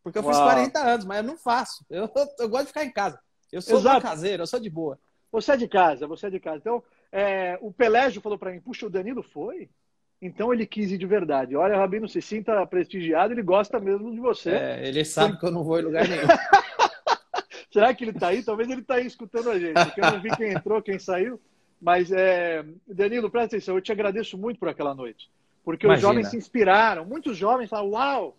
Porque eu Uau. fiz 40 anos, mas eu não faço. Eu, eu gosto de ficar em casa. Eu sou caseiro, eu sou de boa. Você é de casa, você é de casa. Então, é, o Pelégio falou para mim, puxa, o Danilo foi? Então ele quis ir de verdade. Olha, Rabino, se sinta prestigiado, ele gosta mesmo de você. É, ele sabe que eu não vou em lugar nenhum. (laughs) Será que ele está aí? Talvez ele está aí escutando a gente, porque eu não vi quem entrou, quem saiu. Mas, é, Danilo, presta atenção, eu te agradeço muito por aquela noite. Porque Imagina. os jovens se inspiraram. Muitos jovens falaram, uau,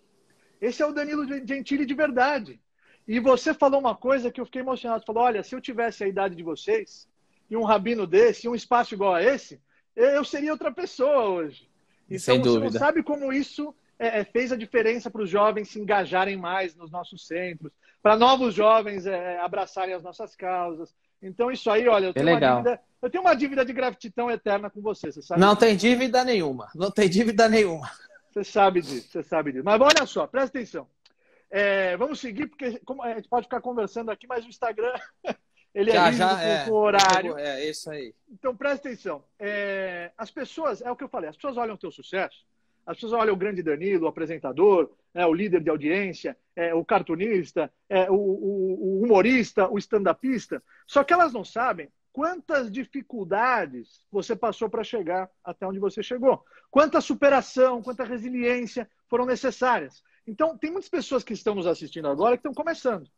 esse é o Danilo Gentili de verdade. E você falou uma coisa que eu fiquei emocionado. Você falou: olha, se eu tivesse a idade de vocês, e um rabino desse, e um espaço igual a esse, eu seria outra pessoa hoje. Então, Sem dúvida. você não sabe como isso é, é, fez a diferença para os jovens se engajarem mais nos nossos centros, para novos jovens é, é abraçarem as nossas causas. Então, isso aí, olha, eu é tenho, uma dívida, eu tenho uma dívida de gratidão eterna com você, você sabe? Não tem dívida nenhuma, não tem dívida nenhuma. Você sabe disso, você sabe disso. Mas olha só, presta atenção. É, vamos seguir, porque a gente pode ficar conversando aqui, mas o Instagram (laughs) ele é já, é já, com, é, o horário. É, é, isso aí. Então presta atenção. É, as pessoas, é o que eu falei, as pessoas olham o teu sucesso, as pessoas olham o grande Danilo, o apresentador, é, o líder de audiência, é, o cartunista, é, o, o, o humorista, o stand-upista. Só que elas não sabem quantas dificuldades você passou para chegar até onde você chegou, quanta superação, quanta resiliência foram necessárias. Então, tem muitas pessoas que estão nos assistindo agora que estão começando.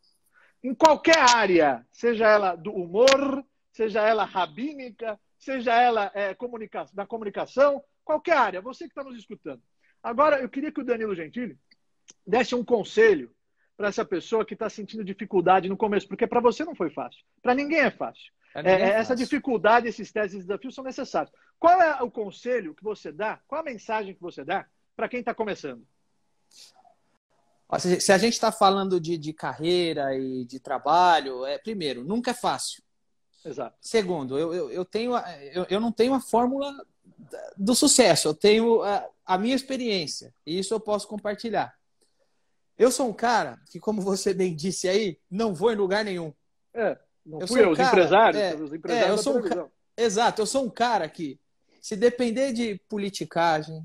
Em qualquer área, seja ela do humor, seja ela rabínica, seja ela é, comunica da comunicação, qualquer área, você que está nos escutando. Agora, eu queria que o Danilo Gentili desse um conselho para essa pessoa que está sentindo dificuldade no começo, porque para você não foi fácil, para ninguém é fácil. É, é, é essa dificuldade, esses testes e desafios são necessários. Qual é o conselho que você dá? Qual a mensagem que você dá para quem está começando? Se a gente está falando de, de, carreira e de trabalho, é primeiro, nunca é fácil. Exato. Segundo, eu, eu, eu tenho, eu, eu, não tenho a fórmula do sucesso, eu tenho a, a minha experiência e isso eu posso compartilhar. Eu sou um cara que, como você bem disse aí, não vou em lugar nenhum. É. Não eu fui eu, um os, empresários, é, os é, empresários. É, eu sou um ca... Exato, eu sou um cara que, se depender de politicagem,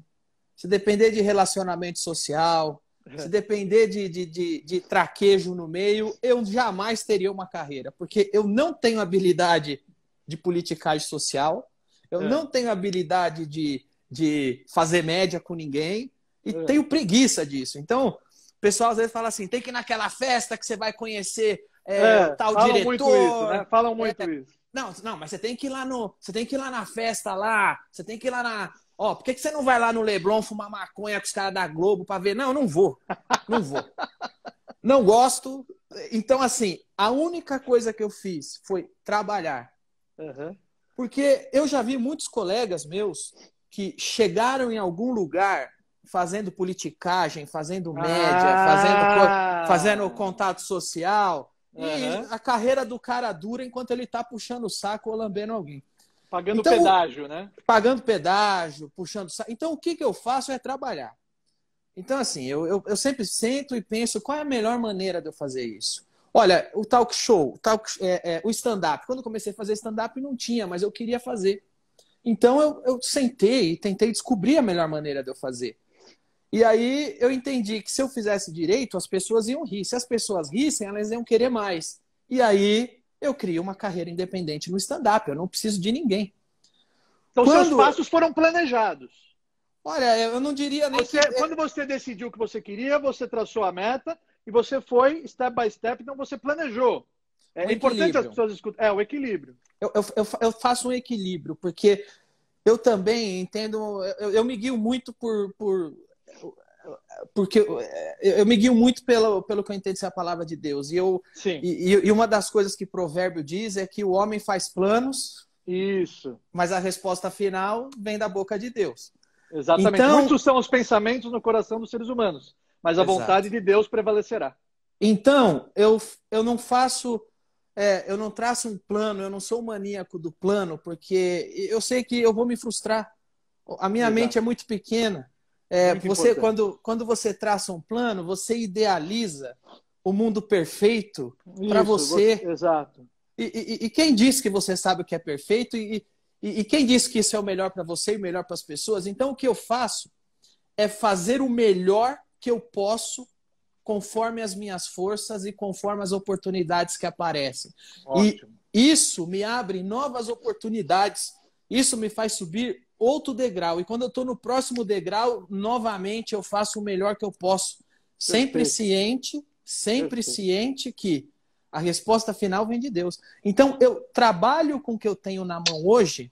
se depender de relacionamento social, é. se depender de, de, de, de traquejo no meio, eu jamais teria uma carreira, porque eu não tenho habilidade de politicagem social, eu é. não tenho habilidade de, de fazer média com ninguém e é. tenho preguiça disso. Então, o pessoal às vezes fala assim: tem que ir naquela festa que você vai conhecer é, é, tal falam diretor. Muito isso, né? É, falam é, muito é, isso. Não, não, mas você tem que ir lá no. Você tem que ir lá na festa lá. Você tem que ir lá na. Ó, por que, que você não vai lá no Leblon fumar maconha com os caras da Globo para ver? Não, não vou. Não vou. (laughs) não gosto. Então, assim, a única coisa que eu fiz foi trabalhar. Uhum. Porque eu já vi muitos colegas meus que chegaram em algum lugar fazendo politicagem, fazendo média, ah. fazendo, fazendo contato social, e a carreira do cara dura enquanto ele está puxando o saco ou lambendo alguém. Pagando então, pedágio, né? Pagando pedágio, puxando saco. Então, o que, que eu faço é trabalhar. Então, assim, eu, eu, eu, sempre sento e penso qual é a melhor maneira de eu fazer isso. Olha, o talk show, é, é, o stand-up. Quando eu comecei a fazer stand-up, não tinha, mas eu queria fazer. Então, eu, eu sentei e tentei descobrir a melhor maneira de eu fazer. E aí eu entendi que se eu fizesse direito, as pessoas iam rir. Se as pessoas rissem, elas iam querer mais. E aí eu criei uma carreira independente no stand-up. Eu não preciso de ninguém. Então quando... seus passos foram planejados. Olha, eu não diria nem você, que... É- quando você decidiu o que você queria, você traçou a meta e você foi step by step, então você planejou. É importante as pessoas escutarem. É, o equilíbrio. Eu, eu, eu, faço um equilíbrio, porque eu também entendo... Eu, eu me guio muito por, por porque eu, eu, me guio muito pelo, pelo que eu entendo ser a palavra de Deus. E, eu, e, e, uma das coisas que provérbio diz é que o homem faz planos. Isso. Mas a resposta final vem da boca de Deus. Exatamente. Então, Muitos são os pensamentos no coração dos seres humanos, mas a exato. vontade de Deus prevalecerá. Então, eu, eu não faço, é, eu não traço um plano, eu não sou maníaco do plano, porque eu sei que eu vou me frustrar. A minha exato. mente é muito pequena. É, você quando, quando você traça um plano, você idealiza o mundo perfeito para você. você. Exato. E, e, e, quem disse que você sabe o que é perfeito e, e, e quem disse que isso é o melhor para você e o melhor para as pessoas? Então, o que eu faço é fazer o melhor que eu posso conforme as minhas forças e conforme as oportunidades que aparecem. Ótimo. E isso me abre novas oportunidades. Isso me faz subir outro degrau. E quando eu estou no próximo degrau, novamente eu faço o melhor que eu posso. Sempre Perfeito. ciente, sempre Perfeito. ciente que a resposta final vem de Deus. Então eu trabalho com o que eu tenho na mão hoje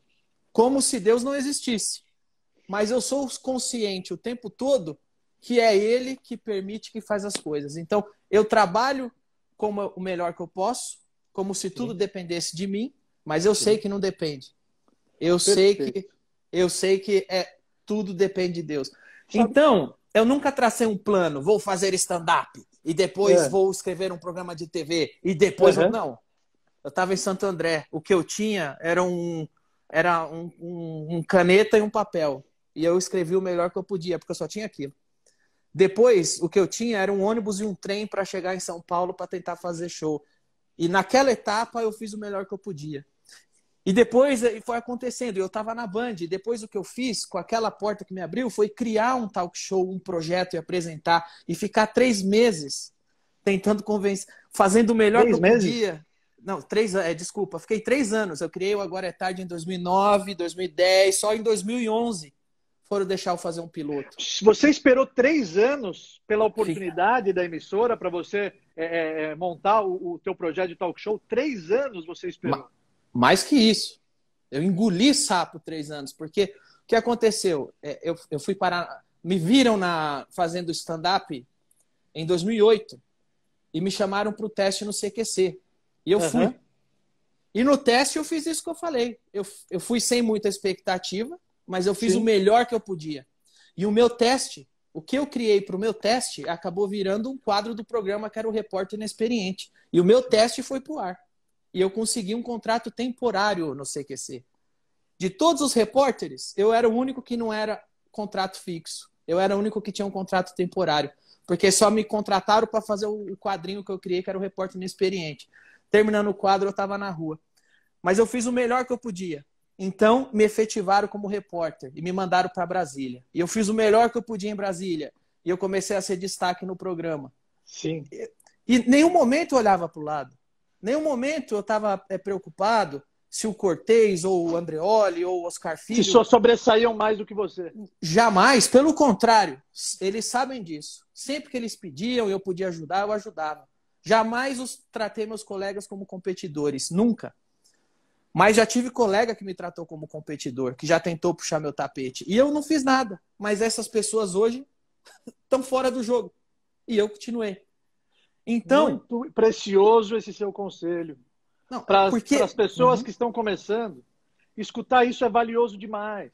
como se Deus não existisse. Mas eu sou consciente o tempo todo que é Ele que permite que faz as coisas. Então eu trabalho como o melhor que eu posso, como se tudo Sim. dependesse de mim, mas eu Sim. sei que não depende. Eu Perfeito. sei que eu sei que é tudo depende de Deus. Então, eu nunca tracei um plano, vou fazer stand-up e depois é. vou escrever um programa de TV e depois uhum. não. Eu estava em Santo André, o que eu tinha era um era um, um, um, caneta e um papel e eu escrevi o melhor que eu podia porque eu só tinha aquilo. Depois, o que eu tinha era um ônibus e um trem para chegar em São Paulo para tentar fazer show. E naquela etapa eu fiz o melhor que eu podia. E depois eh, foi acontecendo. Eu estava na Band. E depois o que eu fiz com aquela porta que me abriu foi criar um talk show, um projeto e apresentar. E ficar três meses tentando convencer, fazendo o melhor três dia. meses? Não, três é, desculpa. Fiquei três anos. Eu criei o Agora é Tarde em 2009, 2010. Só em 2011 foram deixar eu fazer um piloto. Você esperou três anos pela oportunidade Fica. da emissora para você é, é, é, montar o, o teu projeto de talk show? Três anos você esperou. Mas mais que isso. Eu engoli sapo três anos, porque o que aconteceu? É, eu, eu fui parar. Me viram na fazendo stand-up em 2008 e me chamaram para o teste no CQC. E eu uhum. fui. E no teste eu fiz isso que eu falei. Eu, eu fui sem muita expectativa, mas eu fiz Sim. o melhor que eu podia. E o meu teste, o que eu criei para o meu teste, acabou virando um quadro do programa que era o repórter inexperiente. E o meu teste foi para o ar e eu consegui um contrato temporário no CQC. De todos os repórteres, eu era o único que não era contrato fixo. Eu era o único que tinha um contrato temporário, porque só me contrataram para fazer o quadrinho que eu criei, que era o repórter inexperiente. Terminando o quadro, eu estava na rua. Mas eu fiz o melhor que eu podia. Então, me efetivaram como repórter e me mandaram para Brasília. E eu fiz o melhor que eu podia em Brasília. E eu comecei a ser destaque no programa. Sim. E, e nenhum momento eu olhava para o lado nenhum momento eu estava é, eh, preocupado se o Cortez ou o Andreoli ou o Oscar Filho. Se só sobressaiam mais do que você. Jamais, pelo contrário, eles sabem disso. Sempre que eles pediam e eu podia ajudar, eu ajudava. Jamais os tratei meus colegas como competidores, nunca. Mas já tive colega que me tratou como competidor, que já tentou puxar meu tapete. E eu não fiz nada. Mas essas pessoas hoje (laughs) estão fora do jogo. E eu continuei. Então. Muito precioso esse seu conselho. Para porque... as pessoas uhum. que estão começando, escutar isso é valioso demais.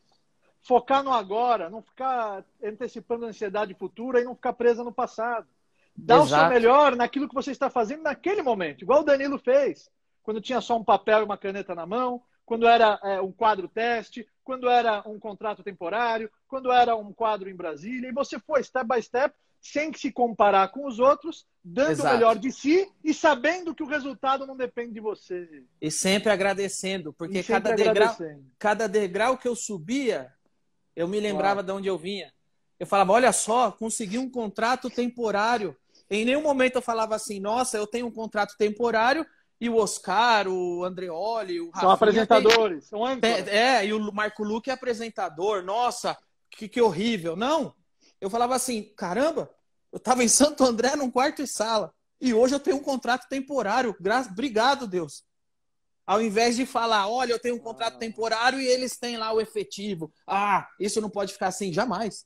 Focar no agora, não ficar antecipando a ansiedade futura e não ficar presa no passado. Dá Exato. o seu melhor naquilo que você está fazendo naquele momento, igual o Danilo fez, quando tinha só um papel e uma caneta na mão, quando era é, um quadro teste, quando era um contrato temporário, quando era um quadro em Brasília, e você foi step by step sem se comparar com os outros, dando Exato. o melhor de si e sabendo que o resultado não depende de você. E sempre agradecendo, porque sempre cada, agradecendo. Degrau, cada degrau que eu subia, eu me lembrava de onde eu vinha. Eu falava, olha só, consegui um contrato temporário. Em nenhum momento eu falava assim, nossa, eu tenho um contrato temporário e o Oscar, o Andreoli, o São apresentadores, tem, são É, e o Marco Luque é apresentador. Nossa, que, que horrível. Não, eu falava assim: caramba, eu estava em Santo André num quarto e sala. E hoje eu tenho um contrato temporário. Gra... Obrigado, Deus. Ao invés de falar, olha, eu tenho um contrato ah. temporário e eles têm lá o efetivo. Ah, isso não pode ficar assim, jamais.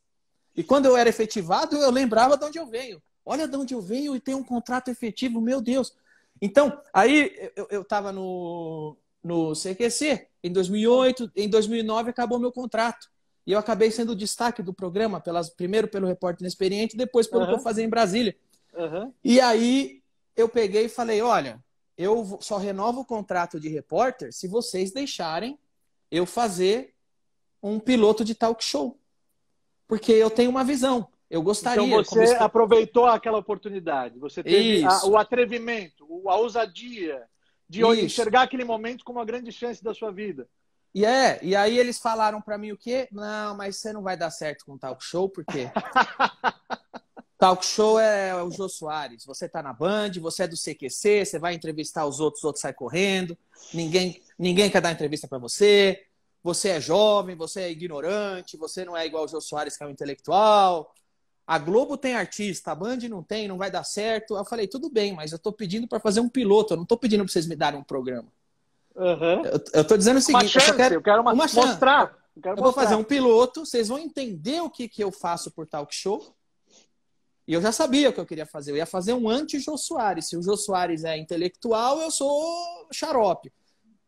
E quando eu era efetivado, eu lembrava de onde eu venho. Olha de onde eu venho e tenho um contrato efetivo, meu Deus. Então, aí eu estava no, no CQC em 2008, em 2009 acabou meu contrato. E eu acabei sendo o destaque do programa, pelas, primeiro pelo repórter inexperiente, depois pelo uhum. que eu fazia em Brasília. Uhum. E aí eu peguei e falei: olha, eu só renovo o contrato de repórter se vocês deixarem eu fazer um piloto de talk show. Porque eu tenho uma visão. Eu gostaria. Então você aproveitou aquela oportunidade. Você teve a, o atrevimento, a ousadia de Isso. enxergar aquele momento como uma grande chance da sua vida. E é, e aí eles falaram para mim o quê? Não, mas você não vai dar certo com talk show, porque (laughs) talk show é o Jô Soares. Você tá na Band, você é do CQC, você vai entrevistar os outros, os outros saem correndo. Ninguém, ninguém quer dar entrevista para você. Você é jovem, você é ignorante, você não é igual o Jô Soares, que é um intelectual. A Globo tem artista, a Band não tem, não vai dar certo. Eu falei, tudo bem, mas eu tô pedindo para fazer um piloto, eu não tô pedindo para vocês me darem um programa. Uhum. Eu, eu tô dizendo o seguinte: chance, eu, quero, eu quero uma, uma chance. mostrar. Eu, quero eu vou fazer um piloto, vocês vão entender o que, que eu faço por talk show. E eu já sabia o que eu queria fazer. Eu ia fazer um anti-Jô Soares. Se o Jô Soares é intelectual, eu sou xarope.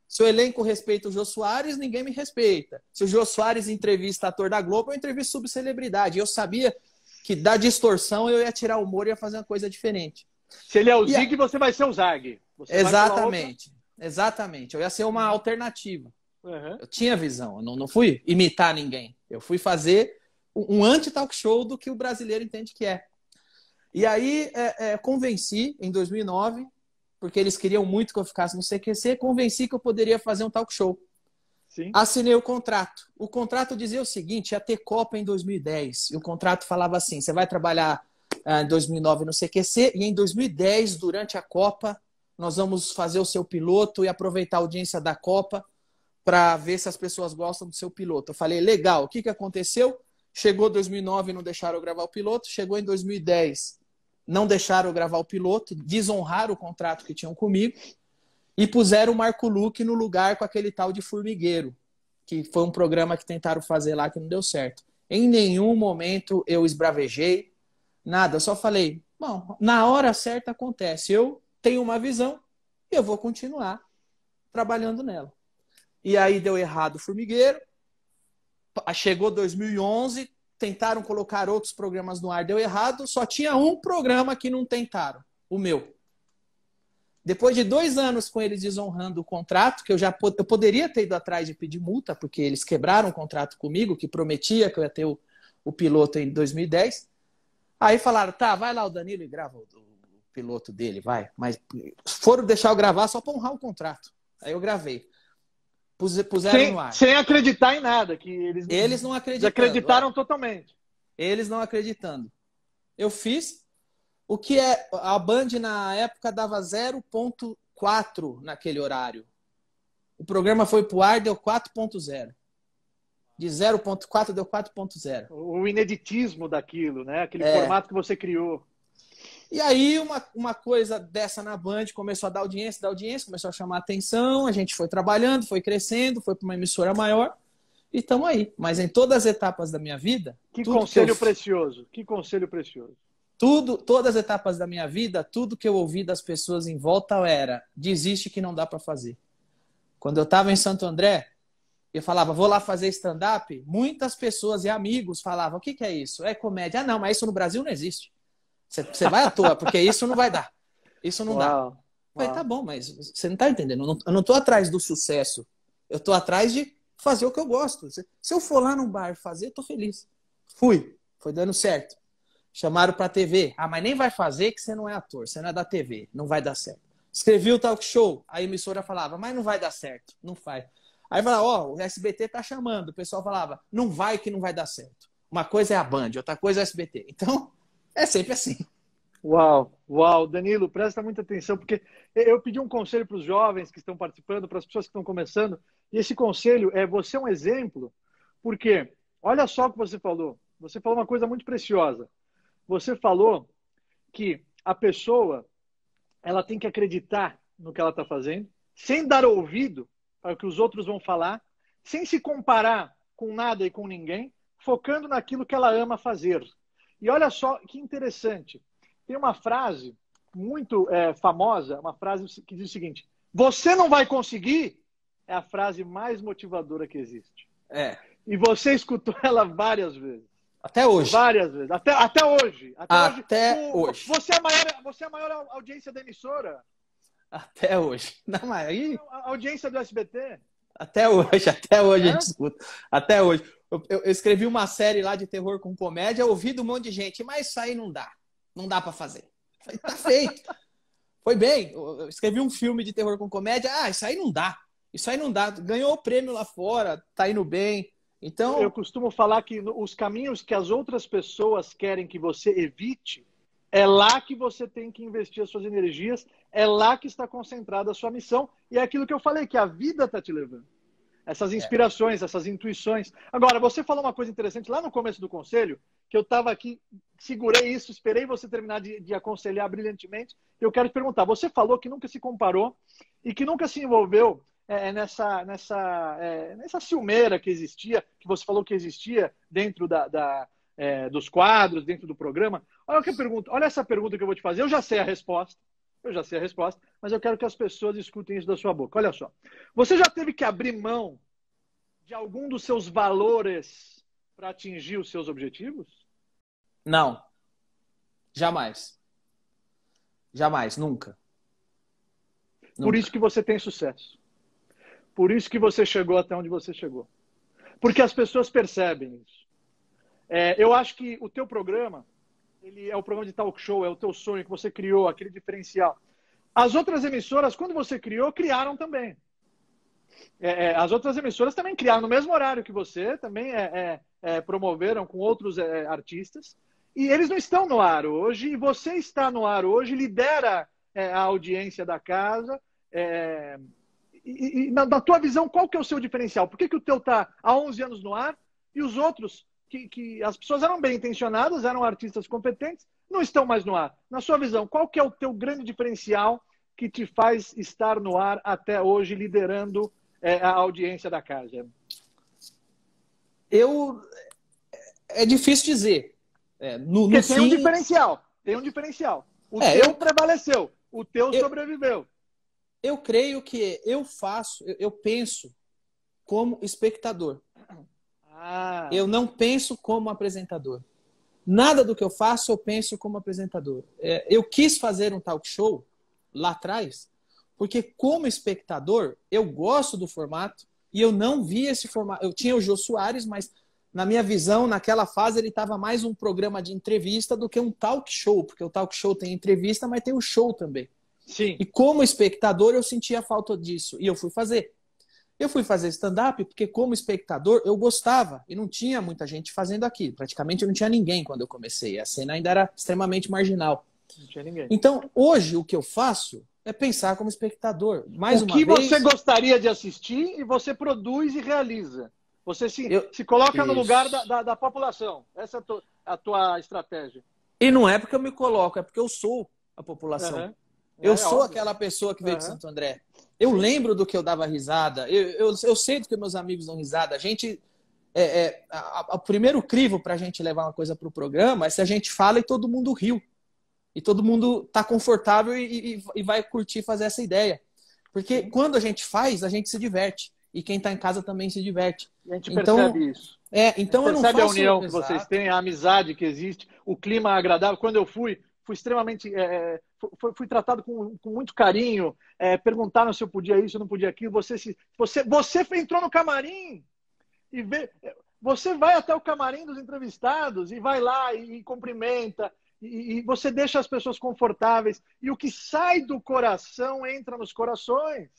Se o elenco respeita o Jô Soares, ninguém me respeita. Se o Jô Soares entrevista ator da Globo, eu entrevisto subcelebridade. Eu sabia que da distorção eu ia tirar o humor e ia fazer uma coisa diferente. Se ele é o e Zig, a... você vai ser o Zag. Você Exatamente. Exatamente. Eu ia ser uma uhum. alternativa. Uhum. Eu tinha visão. Eu não, não fui imitar ninguém. Eu fui fazer um anti-talk show do que o brasileiro entende que é. E aí é, é, convenci, em 2009, porque eles queriam muito que eu ficasse no CQC, convenci que eu poderia fazer um talk show. Sim. Assinei o contrato. O contrato dizia o seguinte: ia ter Copa em 2010. E o contrato falava assim: você vai trabalhar ah, em 2009 no CQC e em 2010, durante a Copa, nós vamos fazer o seu piloto e aproveitar a audiência da Copa para ver se as pessoas gostam do seu piloto. Eu falei, legal, o que, que aconteceu? Chegou 2009 não deixaram eu gravar o piloto, chegou em 2010 não deixaram eu gravar o piloto, desonraram o contrato que tinham comigo e puseram o Marco Luque no lugar com aquele tal de Formigueiro, que foi um programa que tentaram fazer lá que não deu certo. Em nenhum momento eu esbravejei, nada, eu só falei, bom, na hora certa acontece. Eu tenho uma visão e eu vou continuar trabalhando nela. E aí deu errado o formigueiro. Chegou 2011, tentaram colocar outros programas no ar, deu errado. Só tinha um programa que não tentaram, o meu. Depois de dois anos com eles desonrando o contrato, que eu já eu poderia ter ido atrás de pedir multa, porque eles quebraram o contrato comigo, que prometia que eu ia ter o, o piloto em 2010. Aí falaram, tá, vai lá o Danilo e grava o piloto dele, vai. Mas foram deixar eu gravar só para honrar o contrato. Aí eu gravei. Pus, puseram sem, no ar. Sem acreditar em nada, que eles, eles não acreditaram. acreditaram totalmente. Eles não acreditando. Eu fiz. O que é. A Band na época dava 0,4 naquele horário. O programa foi pro ar, deu 4.0. De 0.4 deu 4.0. O ineditismo daquilo, né? Aquele é. formato que você criou. E aí uma, uma coisa dessa na Band começou a dar audiência, dar audiência, começou a chamar atenção, a gente foi trabalhando, foi crescendo, foi para uma emissora maior e estamos aí. Mas em todas as etapas da minha vida... Que conselho que eu... precioso, que conselho precioso. Tudo, todas as etapas da minha vida, tudo que eu ouvi das pessoas em volta era desiste que não dá para fazer. Quando eu estava em Santo André, eu falava, vou lá fazer stand-up, muitas pessoas e amigos falavam, o que, que é isso? É comédia. Ah, não, mas isso no Brasil não existe. Você, vai à toa, porque isso não vai dar. Isso não Uau. dá. Falei, tá bom, mas você não tá entendendo. Eu não, eu não tô atrás do sucesso. Eu tô atrás de fazer o que eu gosto. Se, se eu for lá no bar fazer, eu tô feliz. Fui. Foi dando certo. Chamaram pra TV. Ah, mas nem vai fazer que você não é ator. Você não é da TV. Não vai dar certo. Escrevi o talk show. A emissora falava, mas não vai dar certo. Não faz. Aí falava, ó, oh, o SBT tá chamando. O pessoal falava, não vai que não vai dar certo. Uma coisa é a Band, outra coisa é o SBT. Então, é sempre assim. Uau, uau, Danilo, presta muita atenção, porque eu pedi um conselho para os jovens que estão participando, para as pessoas que estão começando, e esse conselho é você é um exemplo, porque olha só o que você falou. Você falou uma coisa muito preciosa. Você falou que a pessoa ela tem que acreditar no que ela está fazendo, sem dar ouvido para o que os outros vão falar, sem se comparar com nada e com ninguém, focando naquilo que ela ama fazer. E olha só que interessante. Tem uma frase muito é, famosa, uma frase que diz o seguinte: Você não vai conseguir é a frase mais motivadora que existe. É. E você escutou (laughs) ela várias vezes. Até hoje. Várias vezes. Até, até hoje. Até, até hoje. hoje. Você, é a maior, você é a maior audiência da emissora. Até hoje. Não, mas aí... É? A audiência do SBT. Até hoje, (laughs) até hoje é? a gente escuta. Até hoje. Eu, eu, escrevi uma série lá de terror com comédia, ouvi de um monte de gente, mas isso aí não dá. Não dá para fazer. Falei, tá feito. Foi bem. Eu escrevi um filme de terror com comédia, ah, isso aí não dá. Isso aí não dá. Ganhou o prêmio lá fora, tá indo bem. Então. Eu costumo falar que os caminhos que as outras pessoas querem que você evite, é lá que você tem que investir as suas energias, é lá que está concentrada a sua missão, e é aquilo que eu falei, que a vida está te levando essas é. inspirações, essas intuições. Agora, você falou uma coisa interessante lá no começo do conselho, que eu estava aqui, segurei isso, esperei você terminar de, de aconselhar brilhantemente. Eu quero te perguntar: você falou que nunca se comparou e que nunca se envolveu é, é nessa, nessa, é, nessa ciumeira que existia, que você falou que existia dentro da, da é, dos quadros, dentro do programa. Olha, que pergunta, olha essa pergunta que eu vou te fazer, eu já sei a resposta. Eu já sei a resposta, mas eu quero que as pessoas escutem isso da sua boca. Olha só. Você já teve que abrir mão de algum dos seus valores para atingir os seus objetivos? Não. Jamais. Jamais, nunca. nunca. Por isso que você tem sucesso. Por isso que você chegou até onde você chegou. Porque as pessoas percebem isso. É, eu acho que o teu programa ele é o programa de talk show, é o teu sonho que você criou, aquele diferencial. As outras emissoras, quando você criou, criaram também. É, é, as outras emissoras também criaram no mesmo horário que você, também é, é, é promoveram com outros é, artistas. E eles não estão no ar hoje, e você está no ar hoje, lidera a audiência da casa. e, e na, na, tua visão, qual que é o seu diferencial? Por que, que o teu está há 11 anos no ar e os outros que, que as pessoas eram bem intencionadas, eram artistas competentes, não estão mais no ar. Na sua visão, qual que é o teu grande diferencial que te faz estar no ar até hoje, liderando é, a audiência da casa? Eu. É difícil dizer. É, no, no fim... tem um diferencial. Tem um diferencial. O é, teu eu... prevaleceu, o teu eu... sobreviveu. Eu creio que eu faço, eu penso como espectador. Ah. Eu não penso como apresentador. Nada do que eu faço eu penso como apresentador. É, eu quis fazer um talk show lá atrás, porque como espectador eu gosto do formato e eu não vi esse formato. Eu tinha o Jô Soares, mas na minha visão, naquela fase ele estava mais um programa de entrevista do que um talk show, porque o talk show tem entrevista, mas tem o show também. Sim. E como espectador eu sentia a falta disso e eu fui fazer. Eu fui fazer stand-up porque, como espectador, eu gostava e não tinha muita gente fazendo aqui. Praticamente não tinha ninguém quando eu comecei. A cena ainda era extremamente marginal. Não tinha ninguém. Então, hoje, o que eu faço é pensar como espectador. Mais o uma que vez... você gostaria de assistir e você produz e realiza. Você se, eu... se coloca Isso. no lugar da, da, da, população. Essa é a tua, a tua, estratégia. E não é porque eu me coloco, é porque eu sou a população. Uhum. Eu é, sou óbvio. aquela pessoa que veio uhum. de Santo André. Eu lembro do que eu dava risada, eu, eu, eu sei do que meus amigos dão risada. A gente. É, é, a, a, o primeiro crivo para a gente levar uma coisa para o programa é se a gente fala e todo mundo riu. E todo mundo tá confortável e, e, e vai curtir fazer essa ideia. Porque quando a gente faz, a gente se diverte. E quem está em casa também se diverte. A gente então, percebe isso. É, então eu não percebe faço... a união que vocês têm, a amizade que existe, o clima agradável. Quando eu fui, fui extremamente. É, é fui, fui, tratado com, com muito carinho. É, perguntaram se eu podia isso, se eu não podia aquilo. Você, se, você, você entrou no camarim e vê. É, você vai até o camarim dos entrevistados e vai lá e, e cumprimenta. E, e você deixa as pessoas confortáveis. E o que sai do coração entra nos corações.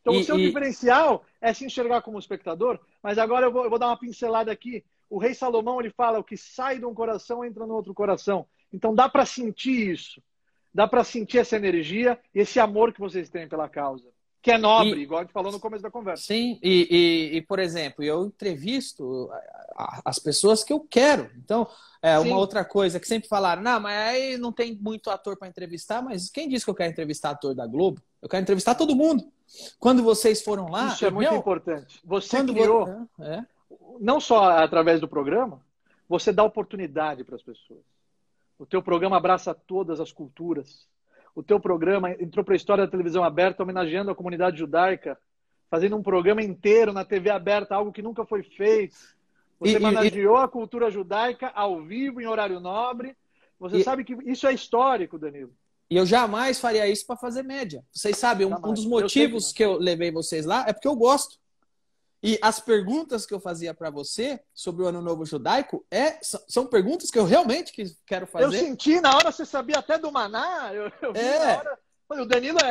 Então, e, o seu e... diferencial é se enxergar como espectador, mas agora eu vou, eu vou, dar uma pincelada aqui. O rei Salomão ele fala: o que sai de um coração entra no outro coração. Então dá para sentir isso. Dá para sentir essa energia e esse amor que vocês têm pela causa. Que é nobre, e, igual a gente falou no começo da conversa. Sim, e, e, e, por exemplo, eu entrevisto as pessoas que eu quero. Então, é uma outra coisa que sempre falaram, não, mas aí não tem muito ator para entrevistar, mas quem disse que eu quero entrevistar ator da Globo? Eu quero entrevistar todo mundo. Quando vocês foram lá. Isso é muito meu, importante. Você quando é, é. não só através do programa, você dá oportunidade para as pessoas. O teu programa abraça todas as culturas. O teu programa entrou para a história da televisão aberta, homenageando a comunidade judaica, fazendo um programa inteiro na TV aberta, algo que nunca foi feito. Você e, homenageou e... a cultura judaica ao vivo, em horário nobre. Você e... sabe que isso é histórico, Danilo. E eu jamais faria isso para fazer média. Vocês sabem, um, um, dos motivos eu que eu levei vocês lá é porque eu gosto. E as perguntas que eu fazia para você sobre o Ano Novo Judaico é, são perguntas que eu realmente quero fazer. Eu senti na hora, você sabia até do Maná. Eu, eu é. Hora, o Danilo é, é,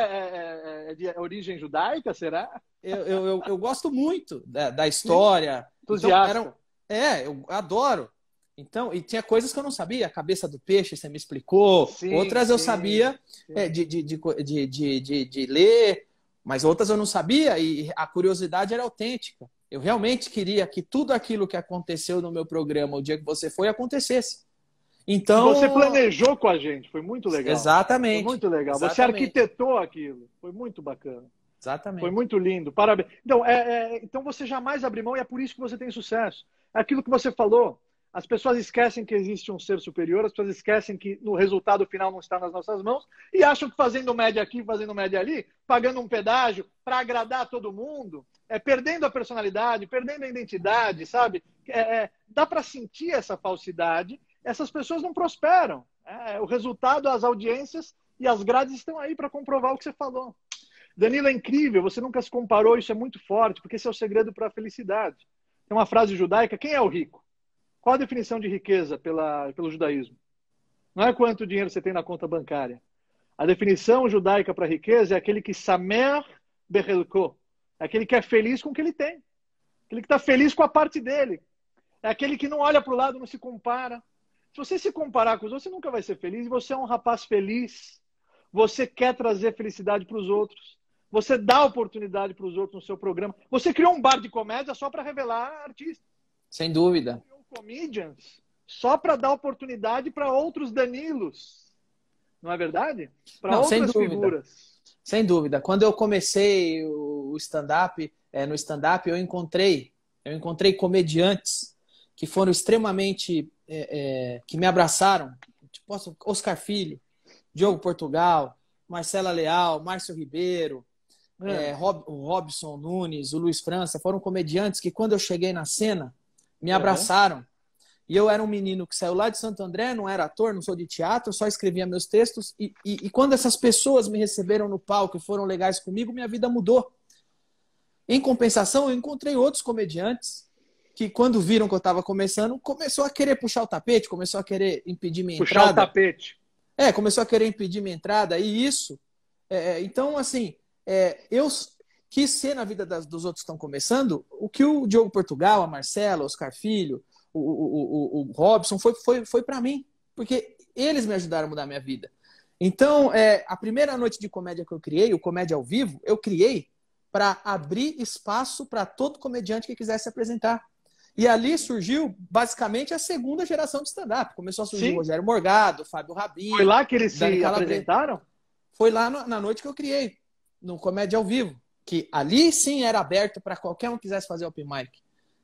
é, é, de origem judaica, será? Eu, eu, eu gosto muito da, da história. Então, Entusiasta. Então, eram, é, eu adoro. Então, e tinha coisas que eu não sabia, a cabeça do peixe você me explicou, sim, outras sim, eu sabia é, de, de, de, de, de, de, de ler, mas outras eu não sabia e a curiosidade era autêntica. Eu realmente queria que tudo aquilo que aconteceu no meu programa o dia que você foi acontecesse. Então você planejou com a gente, foi muito legal. Exatamente. Foi muito legal. Exatamente. Você arquitetou aquilo, foi muito bacana. Exatamente. Foi muito lindo. Parabéns. Então, é, é, então você jamais abriu mão e é por isso que você tem sucesso. É aquilo que você falou. As pessoas esquecem que existe um ser superior, as pessoas esquecem que no resultado final não está nas nossas mãos e acham que fazendo média aqui, fazendo média ali, pagando um pedágio para agradar todo mundo, é perdendo a personalidade, perdendo a identidade, sabe? É, é, dá para sentir essa falsidade. Essas pessoas não prosperam. É, é, o resultado, as audiências e as grades estão aí para comprovar o que você falou. Danilo, é incrível, você nunca se comparou, isso é muito forte, porque esse é o segredo para a felicidade. Tem uma frase judaica: quem é o rico? Qual a definição de riqueza pela, pelo judaísmo? Não é quanto dinheiro você tem na conta bancária. A definição judaica para riqueza é aquele que samer berelko, é aquele que é feliz com o que ele tem, aquele que está feliz com a parte dele, é aquele que não olha para o lado, não se compara. Se você se comparar com os outros, você nunca vai ser feliz. E você é um rapaz feliz. Você quer trazer felicidade para os outros. Você dá oportunidade para os outros no seu programa. Você criou um bar de comédia só para revelar artista. Sem dúvida comedians só para dar oportunidade para outros Danilos. Não é verdade? Para outras sem figuras. Sem dúvida. Quando eu comecei o stand-up, é, no stand-up, eu encontrei, eu encontrei comediantes que foram extremamente. É, é, que me abraçaram. Tipo, Oscar Filho, Diogo Portugal, Marcela Leal, Márcio Ribeiro, é. é. Rob, o Robson Nunes, o Luiz França, foram comediantes que quando eu cheguei na cena, me abraçaram. Uhum. E eu era um menino que saiu lá de Santo André, não era ator, não sou de teatro, só escrevia meus textos. E, e, e quando essas pessoas me receberam no palco e foram legais comigo, minha vida mudou. Em compensação, eu encontrei outros comediantes que, quando viram que eu estava começando, começou a querer puxar o tapete, começou a querer impedir minha puxar entrada. Puxar o tapete. É, começou a querer impedir minha entrada, e isso. É, é então, assim, é, eu, que ser na vida das, dos outros que estão começando, o que o Diogo Portugal, a Marcela, o Oscar Filho, o, o, o, o Robson, foi, foi, foi para mim. Porque eles me ajudaram a mudar a minha vida. Então, é, a primeira noite de comédia que eu criei, o Comédia ao Vivo, eu criei para abrir espaço para todo comediante que quisesse apresentar. E ali surgiu, basicamente, a segunda geração de stand-up. Começou a surgir Sim. o Rogério Morgado, o Fábio Rabin. Foi lá que eles se apresentaram? Foi lá no, na noite que eu criei, no Comédia ao Vivo que ali sim era aberto para qualquer um que quisesse fazer open mic.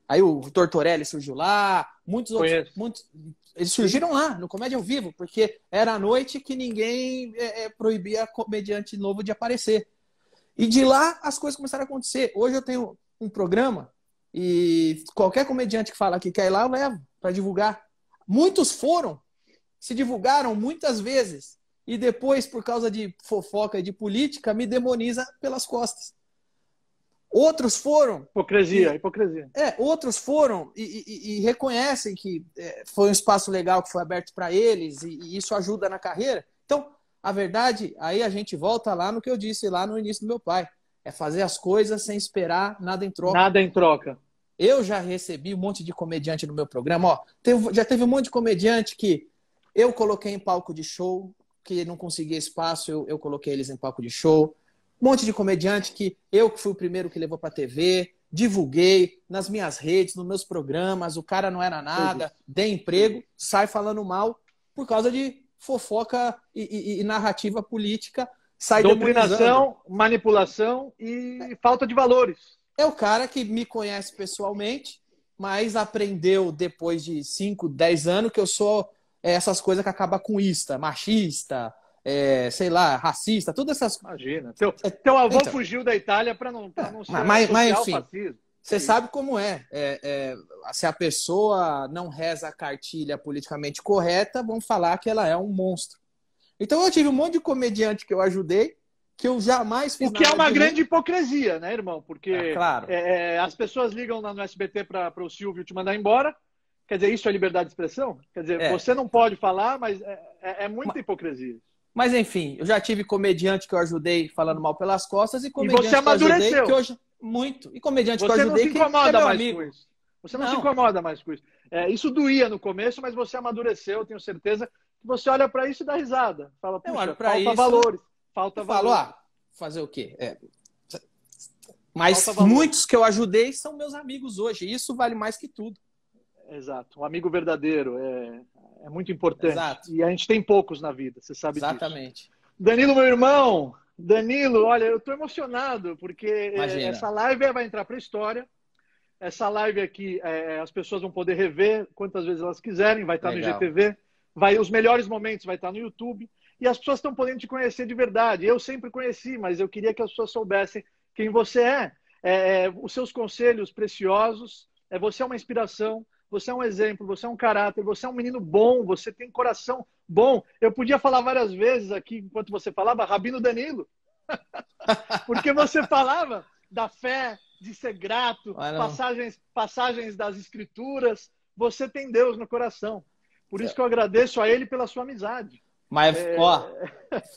Aí o Tortorelli surgiu lá, muitos Conheço. outros. Muitos, eles surgiram lá, no Comédia ao Vivo, porque era a noite que ninguém é, é, proibia comediante novo de aparecer. E de lá as coisas começaram a acontecer. Hoje eu tenho um programa e qualquer comediante que fala que quer ir lá, eu levo para divulgar. Muitos foram, se divulgaram muitas vezes. E depois, por causa de fofoca e de política, me demoniza pelas costas. Outros foram. Hipocrisia, e, hipocrisia. É, outros foram e, e, e reconhecem que é, foi um espaço legal que foi aberto para eles e, isso ajuda na carreira. Então, a verdade, aí a gente volta lá no que eu disse lá no início do meu pai: é fazer as coisas sem esperar nada em troca. Nada em troca. Eu já recebi um monte de comediante no meu programa. Ó, teve, já teve um monte de comediante que eu coloquei em palco de show, que não conseguia espaço, eu, eu coloquei eles em palco de show. Um monte de comediante que eu que fui o primeiro que levou para a TV, divulguei nas minhas redes, nos meus programas, o cara não era nada, dei emprego, sai falando mal por causa de fofoca e, e, e narrativa política. Sai Doutrinação, manipulação e falta de valores. É o cara que me conhece pessoalmente, mas aprendeu depois de 5, 10 anos que eu sou é, essas coisas que acabam com ista, é machista, é, sei lá, racista, todas essas Imagina. Teu, é, teu avô então, fugiu da Itália para não, não ser mas, mas, enfim, fascismo. Você é sabe como é. É, é. Se a pessoa não reza a cartilha politicamente correta, vão falar que ela é um monstro. Então eu tive um monte de comediante que eu ajudei que eu jamais fiz. O que é uma grande hipocrisia, né, irmão? Porque é, claro. é, é as pessoas ligam no SBT para o Silvio te mandar embora. Quer dizer, isso é liberdade de expressão? Quer dizer, é. você não pode falar, mas é, muita hipocrisia. Mas enfim, eu já tive comediante que eu ajudei falando mal pelas costas e comediante e que eu ajudei que hoje muito e comediante você que eu ajudei que não se incomoda é meu amigo. Você não, não, se incomoda mais com isso. É, isso doía no começo, mas você amadureceu, tenho certeza. Que você olha para isso e dá risada. Fala, eu olho falta isso, valores, falta valor. Falo, ah, fazer o quê? É. Mas muitos que eu ajudei são meus amigos hoje. Isso vale mais que tudo. Exato. Um amigo verdadeiro é, é muito importante. Exato. E a gente tem poucos na vida, você sabe Exatamente. disso. Exatamente. Danilo, meu irmão, Danilo, olha, eu estou emocionado porque é, Imagina. essa live é, vai entrar para a história. Essa live aqui, é, as pessoas vão poder rever quantas vezes elas quiserem, vai estar no IGTV, vai, os melhores momentos vai estar no YouTube. E as pessoas estão podendo te conhecer de verdade. Eu sempre conheci, mas eu queria que as pessoas soubessem quem você é. é, é os seus conselhos preciosos, é, você é uma inspiração você é um exemplo, você é um caráter, você é um menino bom, você tem coração bom. Eu podia falar várias vezes aqui, enquanto você falava, Rabino Danilo. (laughs) Porque você falava da fé, de ser grato, passagens, passagens das escrituras. Você tem Deus no coração. Por isso que eu agradeço a ele pela sua amizade. Mas, é... ó,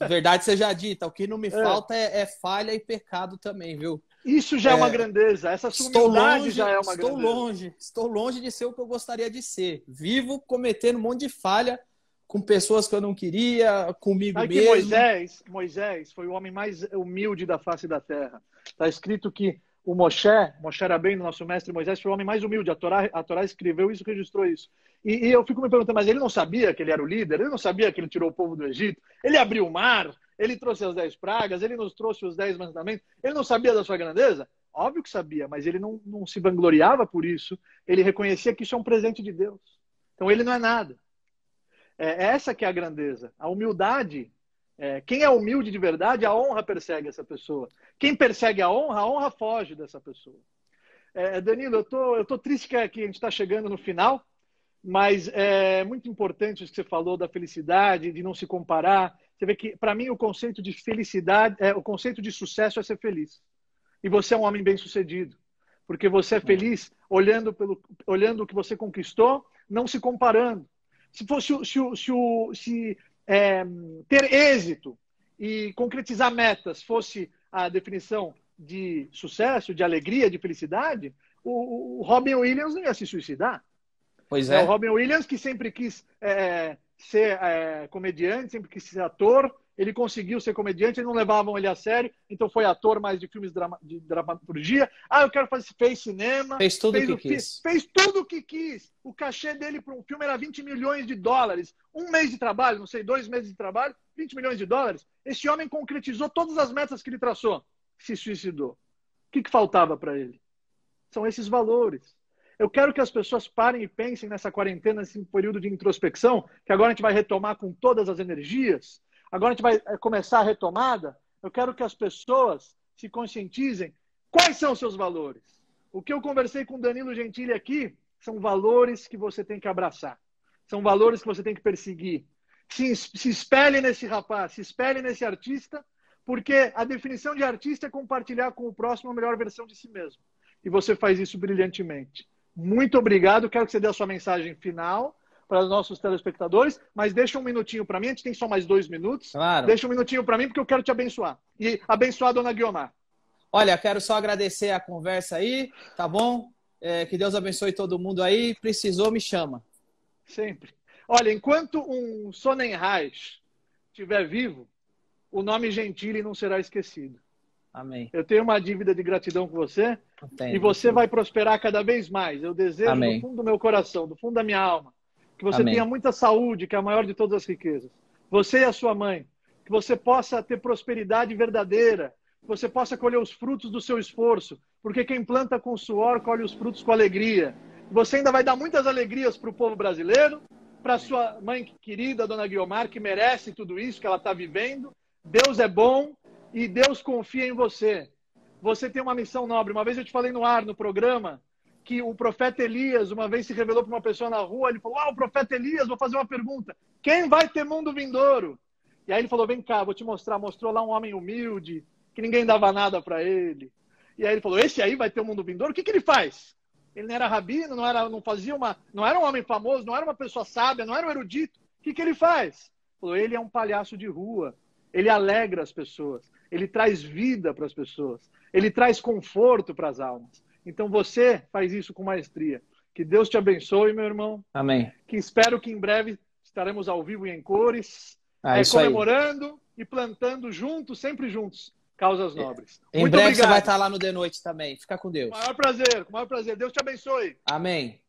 verdade seja dita, o que não me (laughs) é. falta é, é, falha e pecado também, viu? Isso já é, é uma grandeza, essa estou longe, já é uma estou grandeza. longe, estou longe de ser o que eu gostaria de ser. Vivo cometendo um monte de falha com pessoas que eu não queria, comigo Sabe mesmo. Moisés, Moisés foi o homem mais humilde da face da terra. Está escrito que o Moshe, Moshe era bem nosso mestre Moisés, foi o homem mais humilde. A Torá, a Torá escreveu isso, registrou isso. E, e, eu fico me perguntando, mas ele não sabia que ele era o líder? Ele não sabia que ele tirou o povo do Egito? Ele abriu o mar? Ele trouxe as dez pragas, ele nos trouxe os dez mandamentos. Ele não sabia da sua grandeza? Óbvio que sabia, mas ele não, não se vangloriava por isso. Ele reconhecia que isso é um presente de Deus. Então ele não é nada. É, é essa que é a grandeza. A humildade. É, quem é humilde de verdade, a honra persegue essa pessoa. Quem persegue a honra, a honra foge dessa pessoa. É, é Danilo, eu tô, eu tô triste que a gente está chegando no final, mas é muito importante isso que você falou da felicidade, de não se comparar, você vê que, para mim, o conceito de felicidade, é, o conceito de sucesso é ser feliz. E você é um homem bem-sucedido, porque você é feliz olhando, pelo, olhando o que você conquistou, não se comparando. Se fosse se, se, se é, ter êxito e concretizar metas fosse a definição de sucesso, de alegria, de felicidade, o, o Robin Williams não ia se suicidar. Pois é. é o Robin Williams que sempre quis é, ser é, comediante, sempre quis ser ator. Ele conseguiu ser comediante, não levavam ele a sério, então foi ator mais de filmes drama, de dramaturgia. Ah, eu quero fazer, fez cinema. Fez tudo fez o que quis. Fez tudo o que quis. O cachê dele para um filme era 20 milhões de dólares. Um mês de trabalho, não sei, dois meses de trabalho, 20 milhões de dólares. Esse homem concretizou todas as metas que ele traçou. Se suicidou. O que, que faltava para ele? São esses valores. Eu quero que as pessoas parem e pensem nessa quarentena, nesse período de introspecção, que agora a gente vai retomar com todas as energias, agora a gente vai eh, começar a retomada. Eu quero que as pessoas se conscientizem quais são seus valores. O que eu conversei com Danilo Gentili aqui são valores que você tem que abraçar, são valores que você tem que perseguir. Se, se espelhe nesse rapaz, se espelhe nesse artista, porque a definição de artista é compartilhar com o próximo a melhor versão de si mesmo. E você faz isso brilhantemente muito obrigado. Quero que você dê a sua mensagem final para os nossos telespectadores, mas deixa um minutinho para mim. A gente tem só mais dois minutos. Claro. Deixa um minutinho para mim, porque eu quero te abençoar. E abençoar a dona Guiomar. Olha, quero só agradecer a conversa aí, tá bom? É, que Deus abençoe todo mundo aí. Precisou, me chama. Sempre. Olha, enquanto um Sonnenreich estiver vivo, o nome Gentili não será esquecido. Amém. Eu tenho uma dívida de gratidão com você. Entendo, e você sim. vai prosperar cada vez mais. Eu desejo Amém. do fundo do meu coração, do fundo da minha alma, que você Amém. tenha muita saúde, que é a maior de todas as riquezas. Você e a sua mãe, que você possa ter prosperidade verdadeira, que você possa colher os frutos do seu esforço, porque quem planta com suor colhe os frutos com alegria. Você ainda vai dar muitas alegrias para o povo brasileiro, para sua mãe querida, Dona Guiomar, que merece tudo isso que ela está vivendo. Deus é bom, e Deus confia em você. Você tem uma missão nobre. Uma vez eu te falei no ar, no programa, que o profeta Elias uma vez se revelou para uma pessoa na rua. Ele falou: Ah, o profeta Elias, vou fazer uma pergunta. Quem vai ter mundo vindouro? E aí ele falou: Vem cá, vou te mostrar. Mostrou lá um homem humilde, que ninguém dava nada para ele. E aí ele falou: Esse aí vai ter o mundo vindouro? O que, que ele faz? Ele não era rabino, não, era, não fazia uma. Não era um homem famoso, não era uma pessoa sábia, não era um erudito. O que, que ele faz? Ele falou: Ele é um palhaço de rua. Ele alegra as pessoas ele traz vida para as pessoas, ele traz conforto para as almas. Então você faz isso com maestria. Que Deus te abençoe, meu irmão. Amém. Que espero que em breve estaremos ao vivo e em cores, ah, é, comemorando aí. e plantando juntos, sempre juntos, causas nobres. Em Muito breve obrigado. você vai estar lá no de noite também. Fica com Deus. Com maior prazer, com maior prazer. Deus te abençoe. Amém.